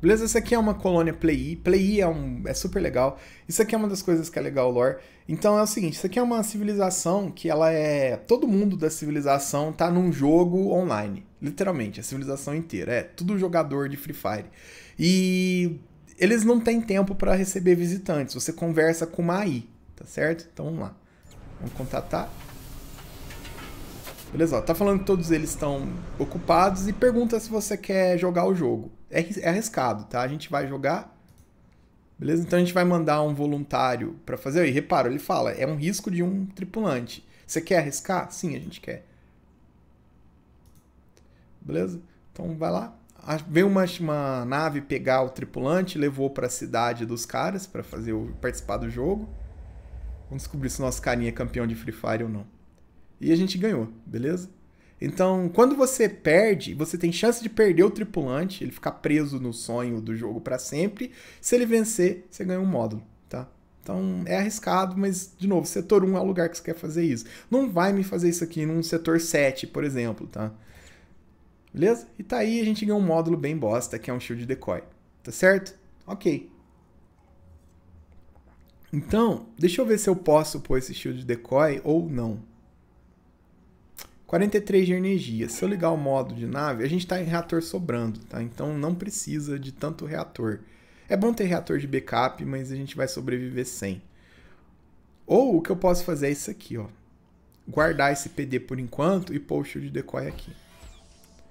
S1: Beleza? Isso aqui é uma colônia Play. Play é, um, é super legal. Isso aqui é uma das coisas que é legal lore. Então é o seguinte, isso aqui é uma civilização que ela é... Todo mundo da civilização tá num jogo online. Literalmente, a civilização inteira. É, tudo jogador de Free Fire. E eles não têm tempo para receber visitantes. Você conversa com uma AI, tá certo? Então vamos lá. Vamos contatar. Beleza, tá falando que todos eles estão ocupados e pergunta se você quer jogar o jogo. É, é arriscado, tá? A gente vai jogar. Beleza? Então a gente vai mandar um voluntário para fazer. E repara, ele fala, é um risco de um tripulante. Você quer arriscar? Sim, a gente quer. Beleza? Então vai lá. Veio uma, uma nave pegar o tripulante, levou para a cidade dos caras para fazer o, participar do jogo. Vamos descobrir se o nosso carinha é campeão de Free Fire ou não. E a gente ganhou, beleza? Então, quando você perde, você tem chance de perder o tripulante, ele ficar preso no sonho do jogo para sempre. Se ele vencer, você ganha um módulo, tá? Então, é arriscado, mas, de novo, setor 1 é o lugar que você quer fazer isso. Não vai me fazer isso aqui num setor 7, por exemplo, tá? Beleza? E tá aí, a gente ganha um módulo bem bosta, que é um shield decoy. Tá certo? Ok. Então, deixa eu ver se eu posso pôr esse shield decoy ou não. 43 de energia. Se eu ligar o modo de nave, a gente está em reator sobrando, tá? Então não precisa de tanto reator. É bom ter reator de backup, mas a gente vai sobreviver sem. Ou o que eu posso fazer é isso aqui, ó. Guardar esse PD por enquanto e pôr o shield decoy aqui.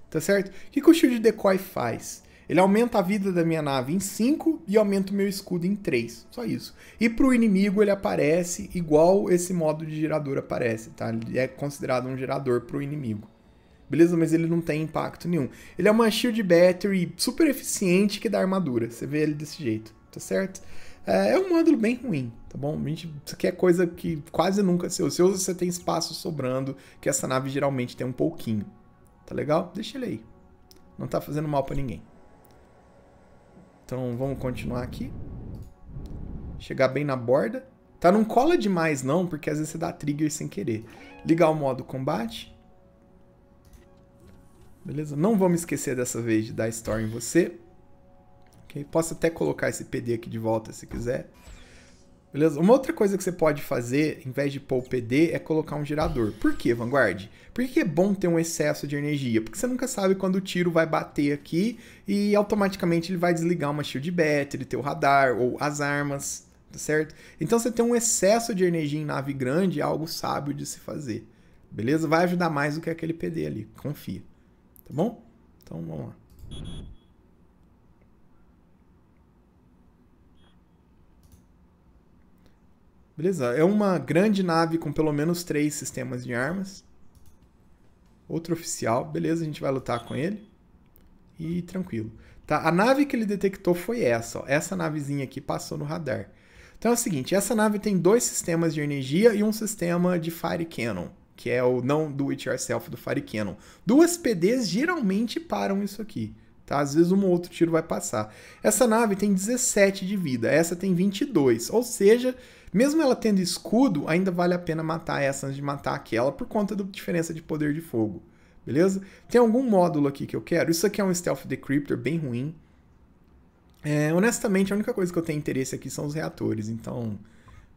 S1: Tá certo? O que, que o shield decoy faz? Ele aumenta a vida da minha nave em 5 e aumenta o meu escudo em 3. Só isso. E para o inimigo ele aparece igual esse modo de gerador aparece, tá? Ele é considerado um gerador para o inimigo. Beleza? Mas ele não tem impacto nenhum. Ele é uma shield battery super eficiente que dá armadura. Você vê ele desse jeito, tá certo? É, é um módulo bem ruim, tá bom? A gente, isso aqui é coisa que quase nunca se usa. Se usa, você tem espaço sobrando, que essa nave geralmente tem um pouquinho. Tá legal? Deixa ele aí. Não tá fazendo mal para ninguém. Então vamos continuar aqui. Chegar bem na borda. Tá, não cola demais não, porque às vezes você dá trigger sem querer. Ligar o modo combate. Beleza? Não vamos esquecer dessa vez de dar story em você. Okay? Posso até colocar esse PD aqui de volta se quiser. Beleza? Uma outra coisa que você pode fazer, em vez de pôr o PD, é colocar um gerador. Por que, Vanguard? Por que é bom ter um excesso de energia? Porque você nunca sabe quando o tiro vai bater aqui e automaticamente ele vai desligar uma shield battery, teu radar ou as armas, tá certo? Então você ter um excesso de energia em nave grande é algo sábio de se fazer. Beleza? Vai ajudar mais do que aquele PD ali, confia. Tá bom? Então vamos lá. Beleza, é uma grande nave com pelo menos três sistemas de armas. Outro oficial, beleza, a gente vai lutar com ele. E tranquilo. Tá, a nave que ele detectou foi essa, ó. Essa navezinha aqui passou no radar. Então é o seguinte, essa nave tem dois sistemas de energia e um sistema de Fire Cannon, que é o não do it yourself do Fire Cannon. Duas PDs geralmente param isso aqui. Tá? Às vezes um ou outro tiro vai passar. Essa nave tem 17 de vida, essa tem 22, ou seja, mesmo ela tendo escudo, ainda vale a pena matar essa antes de matar aquela por conta da diferença de poder de fogo. Beleza? Tem algum módulo aqui que eu quero? Isso aqui é um Stealth Decryptor bem ruim. É, honestamente, a única coisa que eu tenho interesse aqui são os reatores. Então,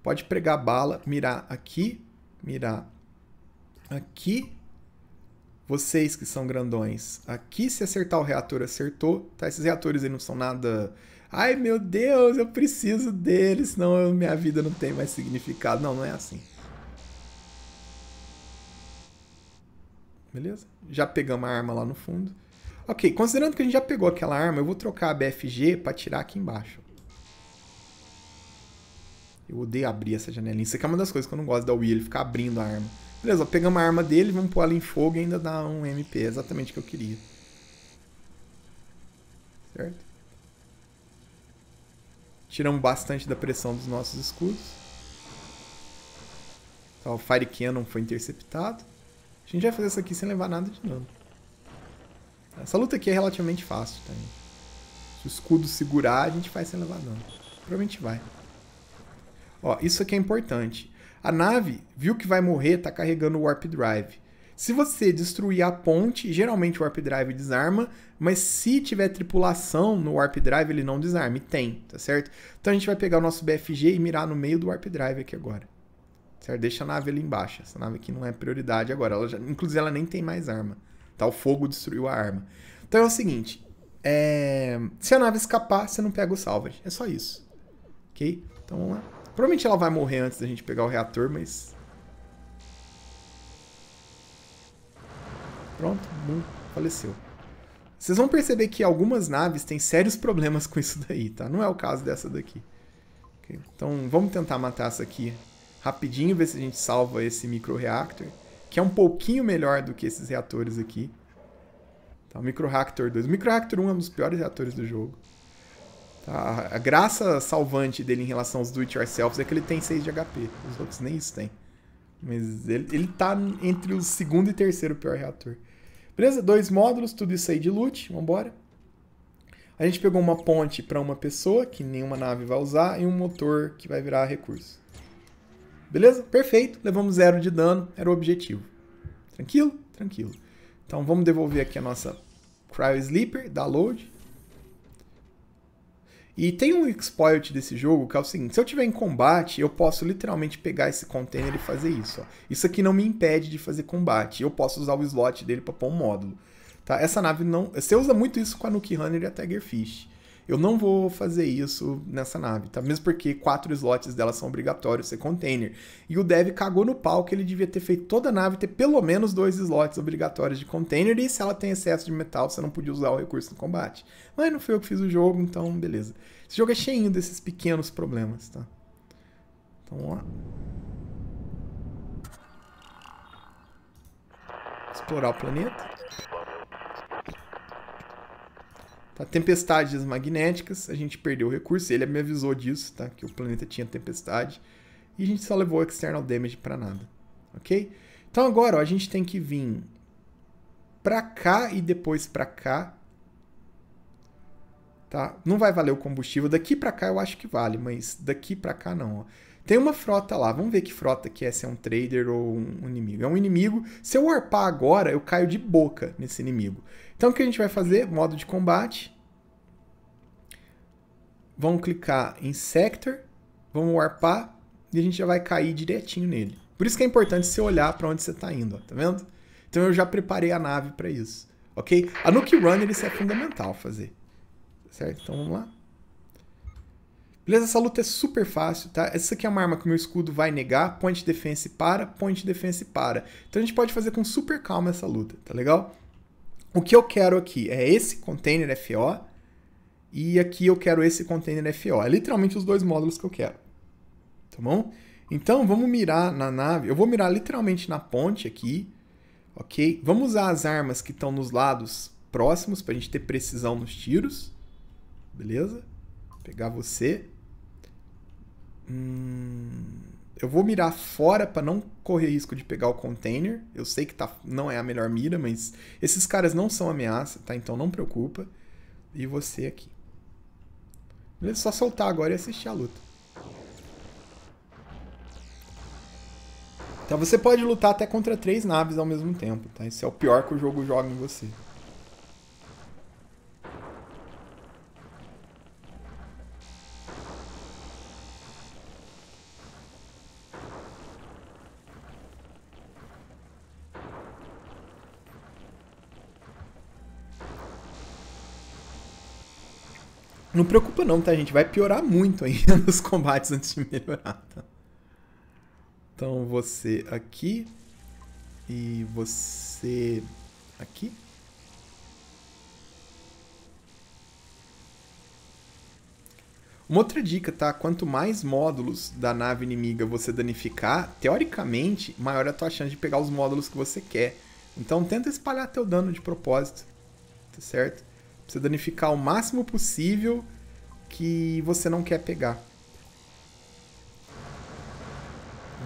S1: pode pregar bala, mirar aqui, mirar aqui. Vocês que são grandões, aqui se acertar o reator, acertou. Tá? Esses reatores aí não são nada Ai meu Deus, eu preciso dele, senão minha vida não tem mais significado. Não, não é assim. Beleza? Já pegamos a arma lá no fundo. Ok, considerando que a gente já pegou aquela arma, eu vou trocar a BFG para tirar aqui embaixo. Eu odeio abrir essa janelinha. Isso aqui é uma das coisas que eu não gosto da will, ele ficar abrindo a arma. Beleza, ó, pegamos a arma dele, vamos pôr ela em fogo e ainda dá um MP, exatamente o que eu queria. Certo? tiramos bastante da pressão dos nossos escudos. Então, o Fire Cannon foi interceptado. A gente vai fazer isso aqui sem levar nada de dano. Essa luta aqui é relativamente fácil também. Tá, Se o escudo segurar, a gente faz sem levar dano. Provavelmente vai. Ó, isso aqui é importante. A nave viu que vai morrer, tá carregando o Warp Drive. Se você destruir a ponte, geralmente o Warp Drive desarma, mas se tiver tripulação no Warp Drive, ele não desarma. E tem, tá certo? Então a gente vai pegar o nosso BFG e mirar no meio do Warp Drive aqui agora. Certo? Deixa a nave ali embaixo. Essa nave aqui não é prioridade agora. Ela já, inclusive, ela nem tem mais arma. Tá? O fogo destruiu a arma. Então é o seguinte. É... Se a nave escapar, você não pega o salvage. É só isso. Ok? Então vamos lá. Provavelmente ela vai morrer antes da gente pegar o reator, mas Pronto, bum, faleceu. Vocês vão perceber que algumas naves têm sérios problemas com isso daí, tá? Não é o caso dessa daqui. Okay. Então vamos tentar matar essa aqui rapidinho, ver se a gente salva esse microreactor, que é um pouquinho melhor do que esses reatores aqui. Tá, o microreactor 2. O microreactor 1 é um dos piores reatores do jogo. Tá, a graça salvante dele em relação aos do-it-yourselfs é que ele tem 6 de HP. Os outros nem isso tem. Mas ele, ele tá entre o segundo e terceiro pior reator. Beleza? Dois módulos, tudo isso aí de loot, vamos embora. A gente pegou uma ponte para uma pessoa, que nenhuma nave vai usar, e um motor que vai virar recurso. Beleza? Perfeito, levamos zero de dano, era o objetivo. Tranquilo? Tranquilo. Então vamos devolver aqui a nossa Cryo Sleeper, download. E tem um exploit desse jogo que é o seguinte, se eu tiver em combate, eu posso literalmente pegar esse container e fazer isso. Ó. Isso aqui não me impede de fazer combate, eu posso usar o slot dele para pôr um módulo. Tá? Essa nave não... Você usa muito isso com a Nuke Hunter e a Tigerfish. Eu não vou fazer isso nessa nave, tá? Mesmo porque quatro slots dela são obrigatórios ser container. E o dev cagou no pau que ele devia ter feito toda a nave ter pelo menos dois slots obrigatórios de container, e se ela tem excesso de metal, você não podia usar o recurso no combate. Mas não foi eu que fiz o jogo, então beleza. Esse jogo é cheio desses pequenos problemas, tá? Então, vamos lá. Explorar o planeta. Tá? Tempestades magnéticas, a gente perdeu o recurso, ele me avisou disso, tá? que o planeta tinha tempestade, e a gente só levou external damage para nada. Ok? Então agora ó, a gente tem que vir para cá e depois para cá. Tá? Não vai valer o combustível. Daqui para cá eu acho que vale, mas daqui para cá não. Ó. Tem uma frota lá. Vamos ver que frota que é, se é um trader ou um inimigo. É um inimigo. Se eu warpar agora, eu caio de boca nesse inimigo. Então o que a gente vai fazer? Modo de combate. Vamos clicar em Sector, vamos warpar e a gente já vai cair direitinho nele. Por isso que é importante você olhar para onde você está indo, ó, tá vendo? Então eu já preparei a nave para isso, ok? A Nuke Run, isso é fundamental fazer, certo? Então vamos lá. Beleza? Essa luta é super fácil, tá? Essa aqui é uma arma que o meu escudo vai negar, point defense para, point defense para. Então a gente pode fazer com super calma essa luta, tá legal? O que eu quero aqui é esse container FO e aqui eu quero esse container FO. É literalmente os dois módulos que eu quero. Tá bom? Então vamos mirar na nave. Eu vou mirar literalmente na ponte aqui. Ok? Vamos usar as armas que estão nos lados próximos para a gente ter precisão nos tiros. Beleza? Vou pegar você. Hum eu vou mirar fora para não correr risco de pegar o container. Eu sei que tá, não é a melhor mira, mas esses caras não são ameaça, tá? Então não preocupa. E você aqui. Beleza, só soltar agora e assistir a luta. Então você pode lutar até contra três naves ao mesmo tempo, tá? Isso é o pior que o jogo joga em você. Não preocupa não, tá, gente? Vai piorar muito ainda nos combates antes de melhorar, tá? Então você aqui e você aqui. Uma outra dica, tá? Quanto mais módulos da nave inimiga você danificar, teoricamente, maior é a tua chance de pegar os módulos que você quer. Então tenta espalhar teu dano de propósito, tá certo? você danificar o máximo possível que você não quer pegar.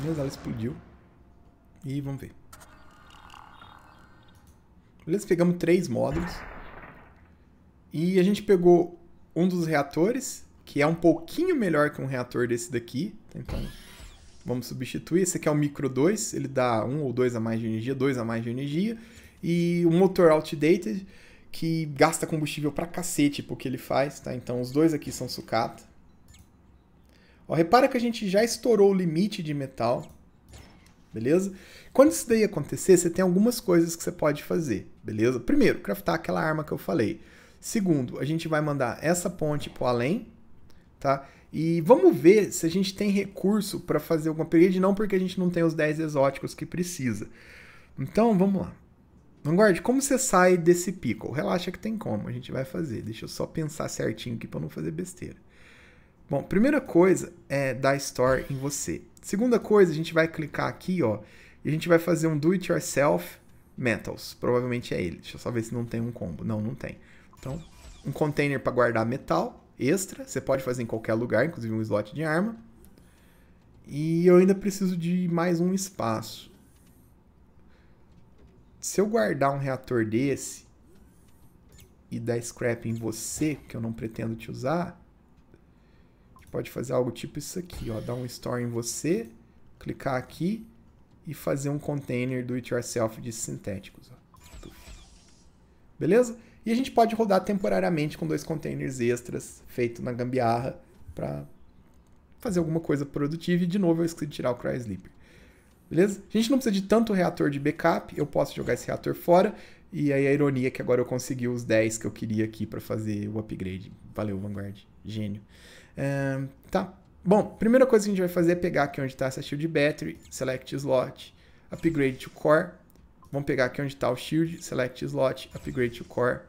S1: Beleza, ela explodiu. E vamos ver. Beleza, pegamos três módulos. E a gente pegou um dos reatores, que é um pouquinho melhor que um reator desse daqui. Então, vamos substituir. Esse aqui é o Micro 2, ele dá um ou dois a mais de energia, dois a mais de energia. E o motor Outdated que gasta combustível pra cacete porque ele faz, tá? Então os dois aqui são sucata. Ó, repara que a gente já estourou o limite de metal, beleza? Quando isso daí acontecer, você tem algumas coisas que você pode fazer, beleza? Primeiro, craftar aquela arma que eu falei. Segundo, a gente vai mandar essa ponte pro além, tá? E vamos ver se a gente tem recurso para fazer alguma upgrade, não porque a gente não tem os 10 exóticos que precisa. Então, vamos lá. Vanguard, como você sai desse pico? Relaxa que tem como, a gente vai fazer. Deixa eu só pensar certinho aqui para não fazer besteira. Bom, primeira coisa é dar store em você. Segunda coisa, a gente vai clicar aqui, ó, e a gente vai fazer um do it yourself metals. Provavelmente é ele. Deixa eu só ver se não tem um combo. Não, não tem. Então, um container para guardar metal extra, você pode fazer em qualquer lugar, inclusive um slot de arma. E eu ainda preciso de mais um espaço se eu guardar um reator desse e dar scrap em você, que eu não pretendo te usar, pode fazer algo tipo isso aqui, ó, dar um store em você, clicar aqui e fazer um container do it yourself de sintéticos, ó. Beleza? E a gente pode rodar temporariamente com dois containers extras feito na gambiarra para fazer alguma coisa produtiva. E de novo eu esqueci de tirar o Cryo Sleeper beleza? A gente não precisa de tanto reator de backup, eu posso jogar esse reator fora, e aí a ironia é que agora eu consegui os 10 que eu queria aqui para fazer o upgrade. Valeu, Vanguard, gênio. É, tá, bom, primeira coisa que a gente vai fazer é pegar aqui onde está essa shield battery, select slot, upgrade to core, Vamos pegar aqui onde está o shield, select slot, upgrade to core.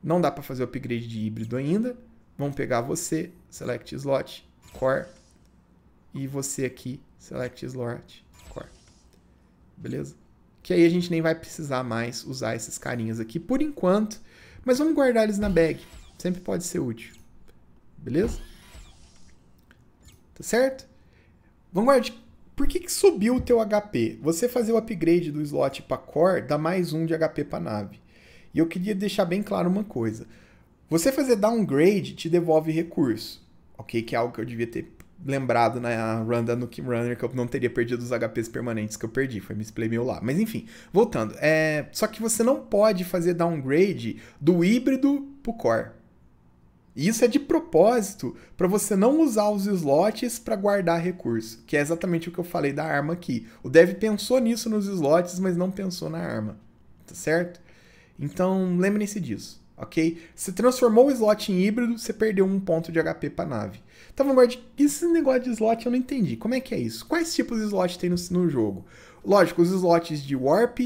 S1: Não dá para fazer o upgrade de híbrido ainda. Vamos pegar você, select slot, core. E você aqui, select slot, beleza? Que aí a gente nem vai precisar mais usar esses carinhas aqui por enquanto, mas vamos guardar eles na bag, sempre pode ser útil, beleza? Tá certo? Vanguard, por que, que subiu o teu HP? Você fazer o upgrade do slot para core dá mais um de HP para nave. E eu queria deixar bem claro uma coisa. Você fazer downgrade te devolve recurso, ok? Que é algo que eu devia ter lembrado na né, run da Nukem Runner que eu não teria perdido os HPs permanentes que eu perdi. Foi misplay meu lá. Mas enfim, voltando. É... Só que você não pode fazer downgrade do híbrido pro core. isso é de propósito para você não usar os slots para guardar recurso, que é exatamente o que eu falei da arma aqui. O dev pensou nisso nos slots, mas não pensou na arma, tá certo? Então lembrem-se disso, ok? Você transformou o slot em híbrido, você perdeu um ponto de HP para nave. Tá, Vanguard, esse negócio de slot eu não entendi. Como é que é isso? Quais tipos de slot tem no, no jogo? Lógico, os slots de warp,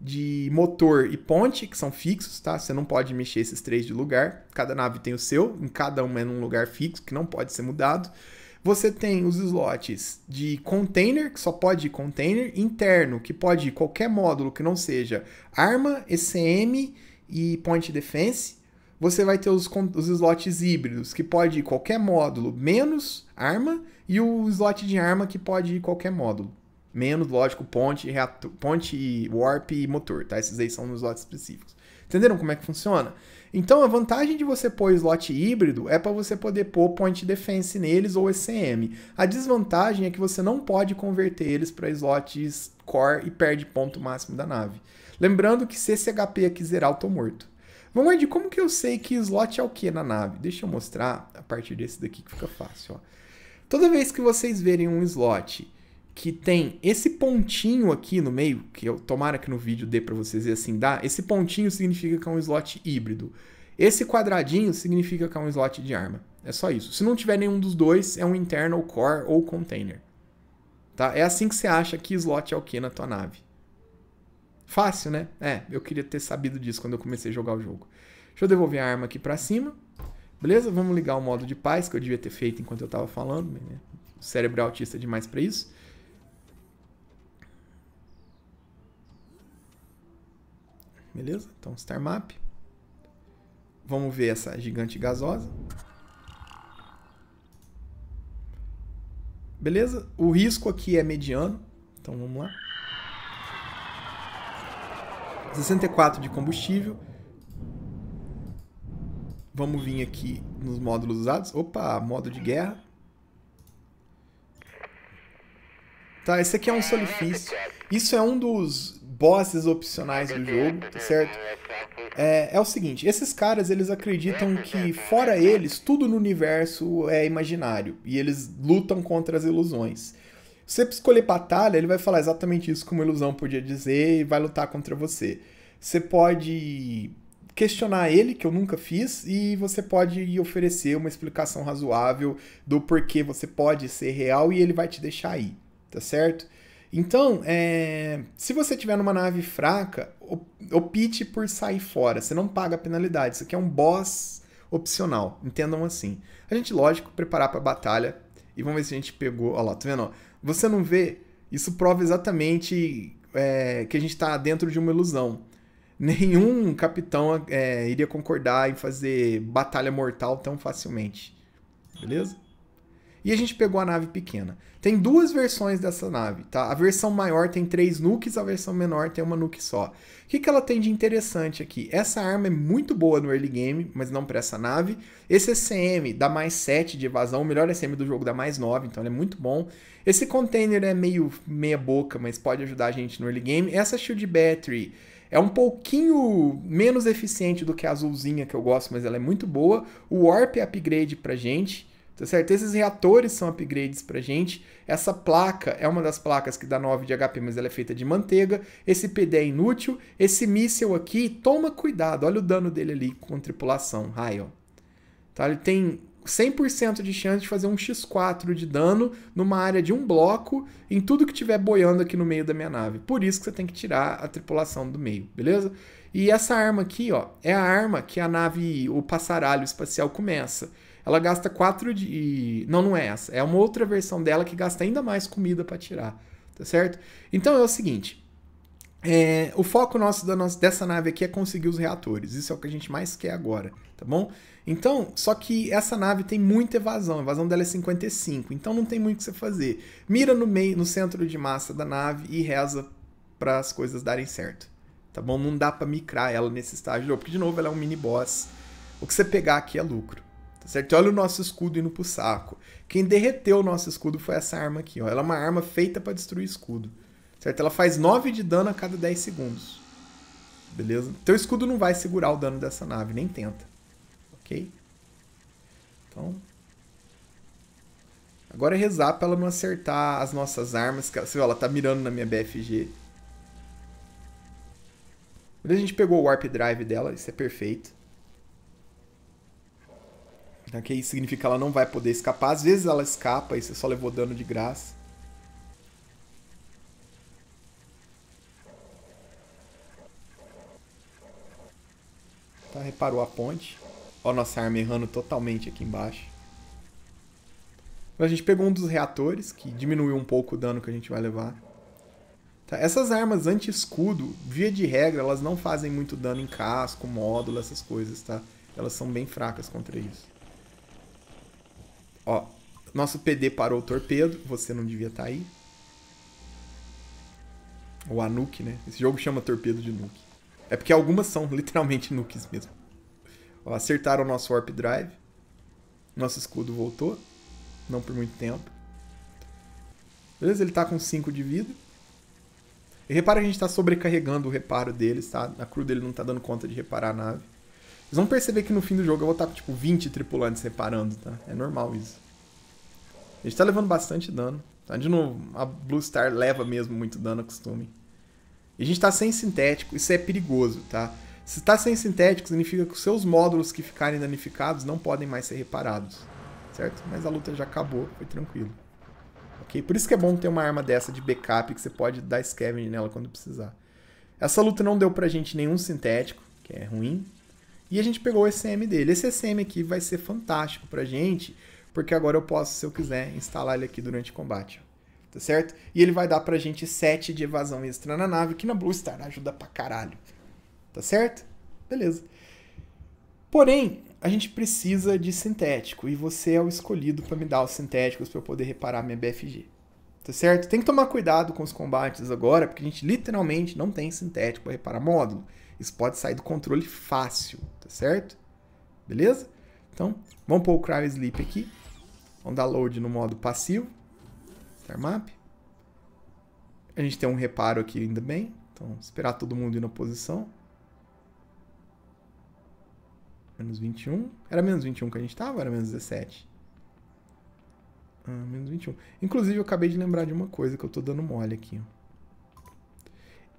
S1: de motor e ponte, que são fixos, tá? Você não pode mexer esses três de lugar. Cada nave tem o seu, em cada uma é num lugar fixo, que não pode ser mudado. Você tem os slots de container, que só pode ir container, interno, que pode ir qualquer módulo que não seja arma, ECM e point defense você vai ter os, os slots híbridos, que pode ir qualquer módulo menos arma, e o slot de arma que pode ir qualquer módulo. Menos, lógico, ponte, ponte, warp e motor, tá? Esses aí são os slots específicos. Entenderam como é que funciona? Então, a vantagem de você pôr slot híbrido é para você poder pôr Point Defense neles ou ECM. A desvantagem é que você não pode converter eles para slots core e perde ponto máximo da nave. Lembrando que se esse HP aqui zerar, eu tô morto. Vamos de como que eu sei que slot é o que na nave? Deixa eu mostrar a partir desse daqui que fica fácil. Ó. Toda vez que vocês verem um slot que tem esse pontinho aqui no meio, que eu tomara que no vídeo dê para vocês ver assim, dá, esse pontinho significa que é um slot híbrido. Esse quadradinho significa que é um slot de arma. É só isso. Se não tiver nenhum dos dois, é um internal core ou container. Tá? É assim que você acha que slot é o que na tua nave. Fácil, né? É, eu queria ter sabido disso quando eu comecei a jogar o jogo. Deixa eu devolver a arma aqui para cima. Beleza? Vamos ligar o modo de paz, que eu devia ter feito enquanto eu tava falando. Né? O cérebro é autista demais para isso. Beleza? Então, Star Map. Vamos ver essa gigante gasosa. Beleza? O risco aqui é mediano. Então, vamos lá. 64 de combustível. Vamos vir aqui nos módulos usados. Opa, modo de guerra. Tá, esse aqui é um solifício. Isso é um dos bosses opcionais do jogo, tá certo? É, é o seguinte, esses caras, eles acreditam que, fora eles, tudo no universo é imaginário. E eles lutam contra as ilusões. Se você escolher batalha, ele vai falar exatamente isso que uma ilusão podia dizer e vai lutar contra você. Você pode questionar ele, que eu nunca fiz, e você pode oferecer uma explicação razoável do porquê você pode ser real e ele vai te deixar aí, tá certo? Então, é, se você tiver numa nave fraca, opte por sair fora. Você não paga a penalidade. Isso aqui é um boss opcional. Entendam assim. A gente, lógico, preparar para batalha. E vamos ver se a gente pegou. Olha lá, tá vendo? Você não vê? Isso prova exatamente é, que a gente está dentro de uma ilusão. Nenhum capitão é, iria concordar em fazer batalha mortal tão facilmente. Beleza? e a gente pegou a nave pequena. Tem duas versões dessa nave, tá? A versão maior tem três nukes, a versão menor tem uma nuke só. O que, que ela tem de interessante aqui? Essa arma é muito boa no early game, mas não para essa nave. Esse SM dá mais 7 de evasão, o melhor SM do jogo dá mais 9, então ele é muito bom. Esse container é meio meia boca, mas pode ajudar a gente no early game. Essa Shield Battery é um pouquinho menos eficiente do que a azulzinha que eu gosto, mas ela é muito boa. O Warp é upgrade pra gente. Tá certo? Esses reatores são upgrades pra gente. Essa placa é uma das placas que dá 9 de HP, mas ela é feita de manteiga. Esse PD é inútil. Esse míssel aqui, toma cuidado. Olha o dano dele ali com tripulação. Raio. Tá? Ele tem 100% de chance de fazer um x4 de dano numa área de um bloco em tudo que tiver boiando aqui no meio da minha nave. Por isso que você tem que tirar a tripulação do meio, beleza? E essa arma aqui, ó, é a arma que a nave, o passaralho espacial começa ela gasta 4 de. Não, não é essa. É uma outra versão dela que gasta ainda mais comida para tirar. Tá certo? Então é o seguinte. É, o foco nosso, da nossa, dessa nave aqui é conseguir os reatores. Isso é o que a gente mais quer agora, tá bom? Então, só que essa nave tem muita evasão. A evasão dela é 55, então não tem muito o que você fazer. Mira no meio, no centro de massa da nave e reza para as coisas darem certo, tá bom? Não dá para micrar ela nesse estágio, porque de novo ela é um mini boss. O que você pegar aqui é lucro. Tá certo? Olha o nosso escudo indo pro saco. Quem derreteu o nosso escudo foi essa arma aqui, ó. Ela é uma arma feita para destruir escudo. Tá certo? Ela faz 9 de dano a cada 10 segundos. Beleza? Teu escudo não vai segurar o dano dessa nave, nem tenta. Ok? Então... Agora é rezar pra ela não acertar as nossas armas. Que ela, você vê, ela tá mirando na minha BFG. A gente pegou o Warp Drive dela, isso é perfeito. Né, que significa que ela não vai poder escapar. Às vezes ela escapa e você só levou dano de graça. Tá, reparou a ponte. Ó nossa arma errando totalmente aqui embaixo. A gente pegou um dos reatores, que diminuiu um pouco o dano que a gente vai levar. Tá, essas armas anti-escudo, via de regra, elas não fazem muito dano em casco, módulo, essas coisas, tá? Elas são bem fracas contra isso. Ó, nosso PD parou o torpedo. Você não devia estar tá aí. Ou a nuke, né? Esse jogo chama torpedo de nuke. É porque algumas são literalmente nukes mesmo. Ó, acertaram o nosso warp drive. Nosso escudo voltou. Não por muito tempo. Beleza, ele tá com 5 de vida. E repara que a gente tá sobrecarregando o reparo deles, tá? A crew dele não tá dando conta de reparar a nave. Vocês vão perceber que no fim do jogo eu vou estar tá, com, tipo, 20 tripulantes reparando, tá? É normal isso. A gente tá levando bastante dano. Tá? De novo, a Blue Star leva mesmo muito dano, costume. E a gente tá sem sintético, isso é perigoso, tá? Se tá sem sintético, significa que os seus módulos que ficarem danificados não podem mais ser reparados, certo? Mas a luta já acabou, foi tranquilo. Ok? Por isso que é bom ter uma arma dessa de backup, que você pode dar scavenge nela quando precisar. Essa luta não deu pra gente nenhum sintético, que é ruim, e a gente pegou o ECM dele. Esse ECM aqui vai ser fantástico pra gente, porque agora eu posso, se eu quiser, instalar ele aqui durante combate. Tá certo? E ele vai dar pra gente 7 de evasão extra na nave, que na Blue Star ajuda pra caralho. Tá certo? Beleza. Porém, a gente precisa de sintético e você é o escolhido para me dar os sintéticos para eu poder reparar minha BFG. Tá certo? Tem que tomar cuidado com os combates agora, porque a gente literalmente não tem sintético para reparar módulo. Isso pode sair do controle fácil, tá certo? Beleza? Então, vamos pôr o Cryo Sleep aqui. Vamos dar load no modo passivo. Star Map. A gente tem um reparo aqui ainda bem. Então, esperar todo mundo ir na posição. Menos 21. Era menos 21 que a gente estava era menos 17? Ah, menos 21. Inclusive, eu acabei de lembrar de uma coisa que eu estou dando mole aqui.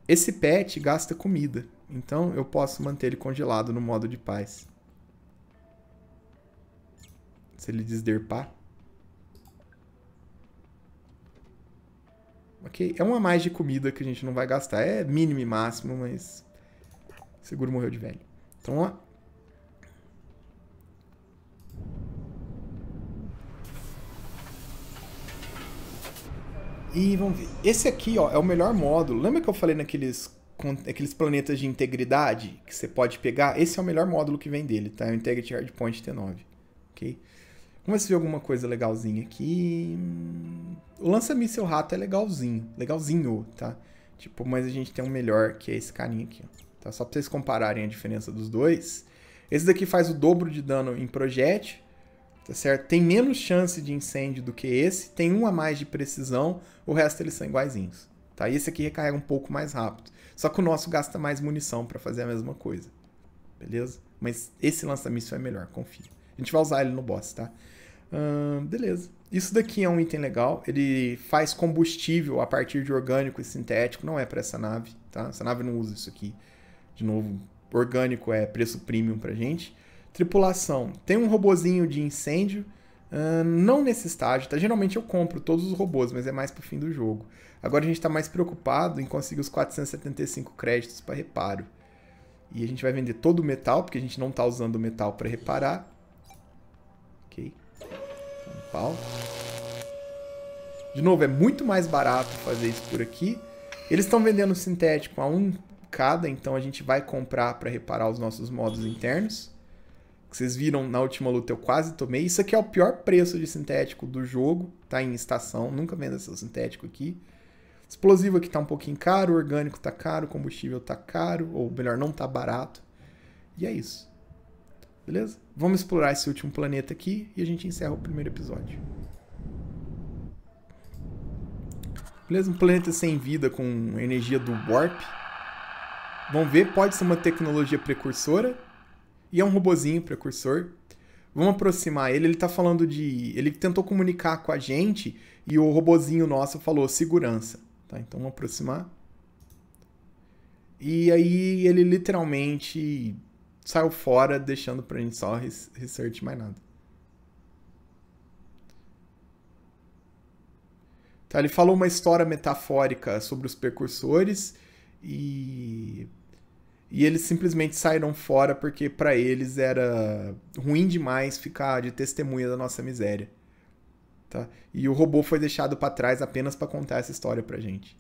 S1: Esse pet gasta comida, então eu posso manter ele congelado no modo de paz. Se ele desderpar. Ok, é uma mais de comida que a gente não vai gastar. É mínimo e máximo, mas... seguro morreu de velho. Então, ó, E vamos ver. Esse aqui, ó, é o melhor módulo. Lembra que eu falei naqueles aqueles planetas de integridade que você pode pegar? Esse é o melhor módulo que vem dele, tá? É o Integrity Hardpoint T9, ok? Vamos ver alguma coisa legalzinha aqui. O lança míssil rato é legalzinho, legalzinho, tá? Tipo, mas a gente tem um melhor, que é esse carinha aqui, ó. Tá? Só pra vocês compararem a diferença dos dois. Esse daqui faz o dobro de dano em projétil tá certo? Tem menos chance de incêndio do que esse, tem um a mais de precisão, o resto eles são iguaizinhos, tá? E esse aqui recarrega um pouco mais rápido. Só que o nosso gasta mais munição para fazer a mesma coisa, beleza? Mas esse lança-míssil é melhor, confia. A gente vai usar ele no boss, tá? Hum, beleza. Isso daqui é um item legal. Ele faz combustível a partir de orgânico e sintético. Não é para essa nave, tá? Essa nave não usa isso aqui. De novo, orgânico é preço premium pra gente. Tripulação. Tem um robozinho de incêndio. Uh, não nesse estágio, tá? Geralmente eu compro todos os robôs, mas é mais pro fim do jogo. Agora a gente tá mais preocupado em conseguir os 475 créditos para reparo. E a gente vai vender todo o metal, porque a gente não tá usando o metal para reparar. Ok. Um pau. De novo, é muito mais barato fazer isso por aqui. Eles estão vendendo sintético a um cada, então a gente vai comprar para reparar os nossos modos internos vocês viram na última luta, eu quase tomei. Isso aqui é o pior preço de sintético do jogo, tá em estação, nunca venda seu sintético aqui. Explosivo aqui tá um pouquinho caro, orgânico tá caro, combustível tá caro, ou melhor, não tá barato. E é isso. Beleza? Vamos explorar esse último planeta aqui e a gente encerra o primeiro episódio. Beleza? Um planeta sem vida com energia do Warp. Vamos ver, pode ser uma tecnologia precursora, e é um robozinho precursor. Vamos aproximar ele. Ele tá falando de. Ele tentou comunicar com a gente e o robozinho nosso falou segurança. Tá? Então vamos aproximar. E aí ele literalmente saiu fora, deixando pra gente só research mais nada. Tá, ele falou uma história metafórica sobre os precursores e e eles simplesmente saíram fora porque para eles era ruim demais ficar de testemunha da nossa miséria. Tá? E o robô foi deixado para trás apenas para contar essa história pra gente.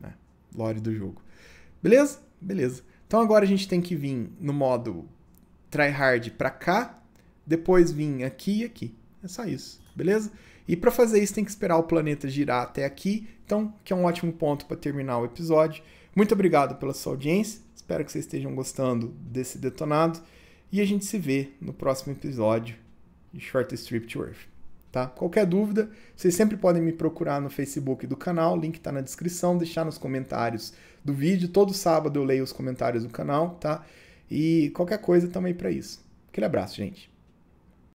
S1: Né? Lore do jogo. Beleza? Beleza. Então agora a gente tem que vir no modo tryhard para cá, depois vir aqui e aqui. É só isso, beleza? E para fazer isso tem que esperar o planeta girar até aqui. Então, que é um ótimo ponto para terminar o episódio. Muito obrigado pela sua audiência Espero que vocês estejam gostando desse detonado. E a gente se vê no próximo episódio de Short Strip to Earth. Tá? Qualquer dúvida, vocês sempre podem me procurar no Facebook do canal, link está na descrição, deixar nos comentários do vídeo. Todo sábado eu leio os comentários do canal, tá? E qualquer coisa também para isso. Aquele abraço, gente.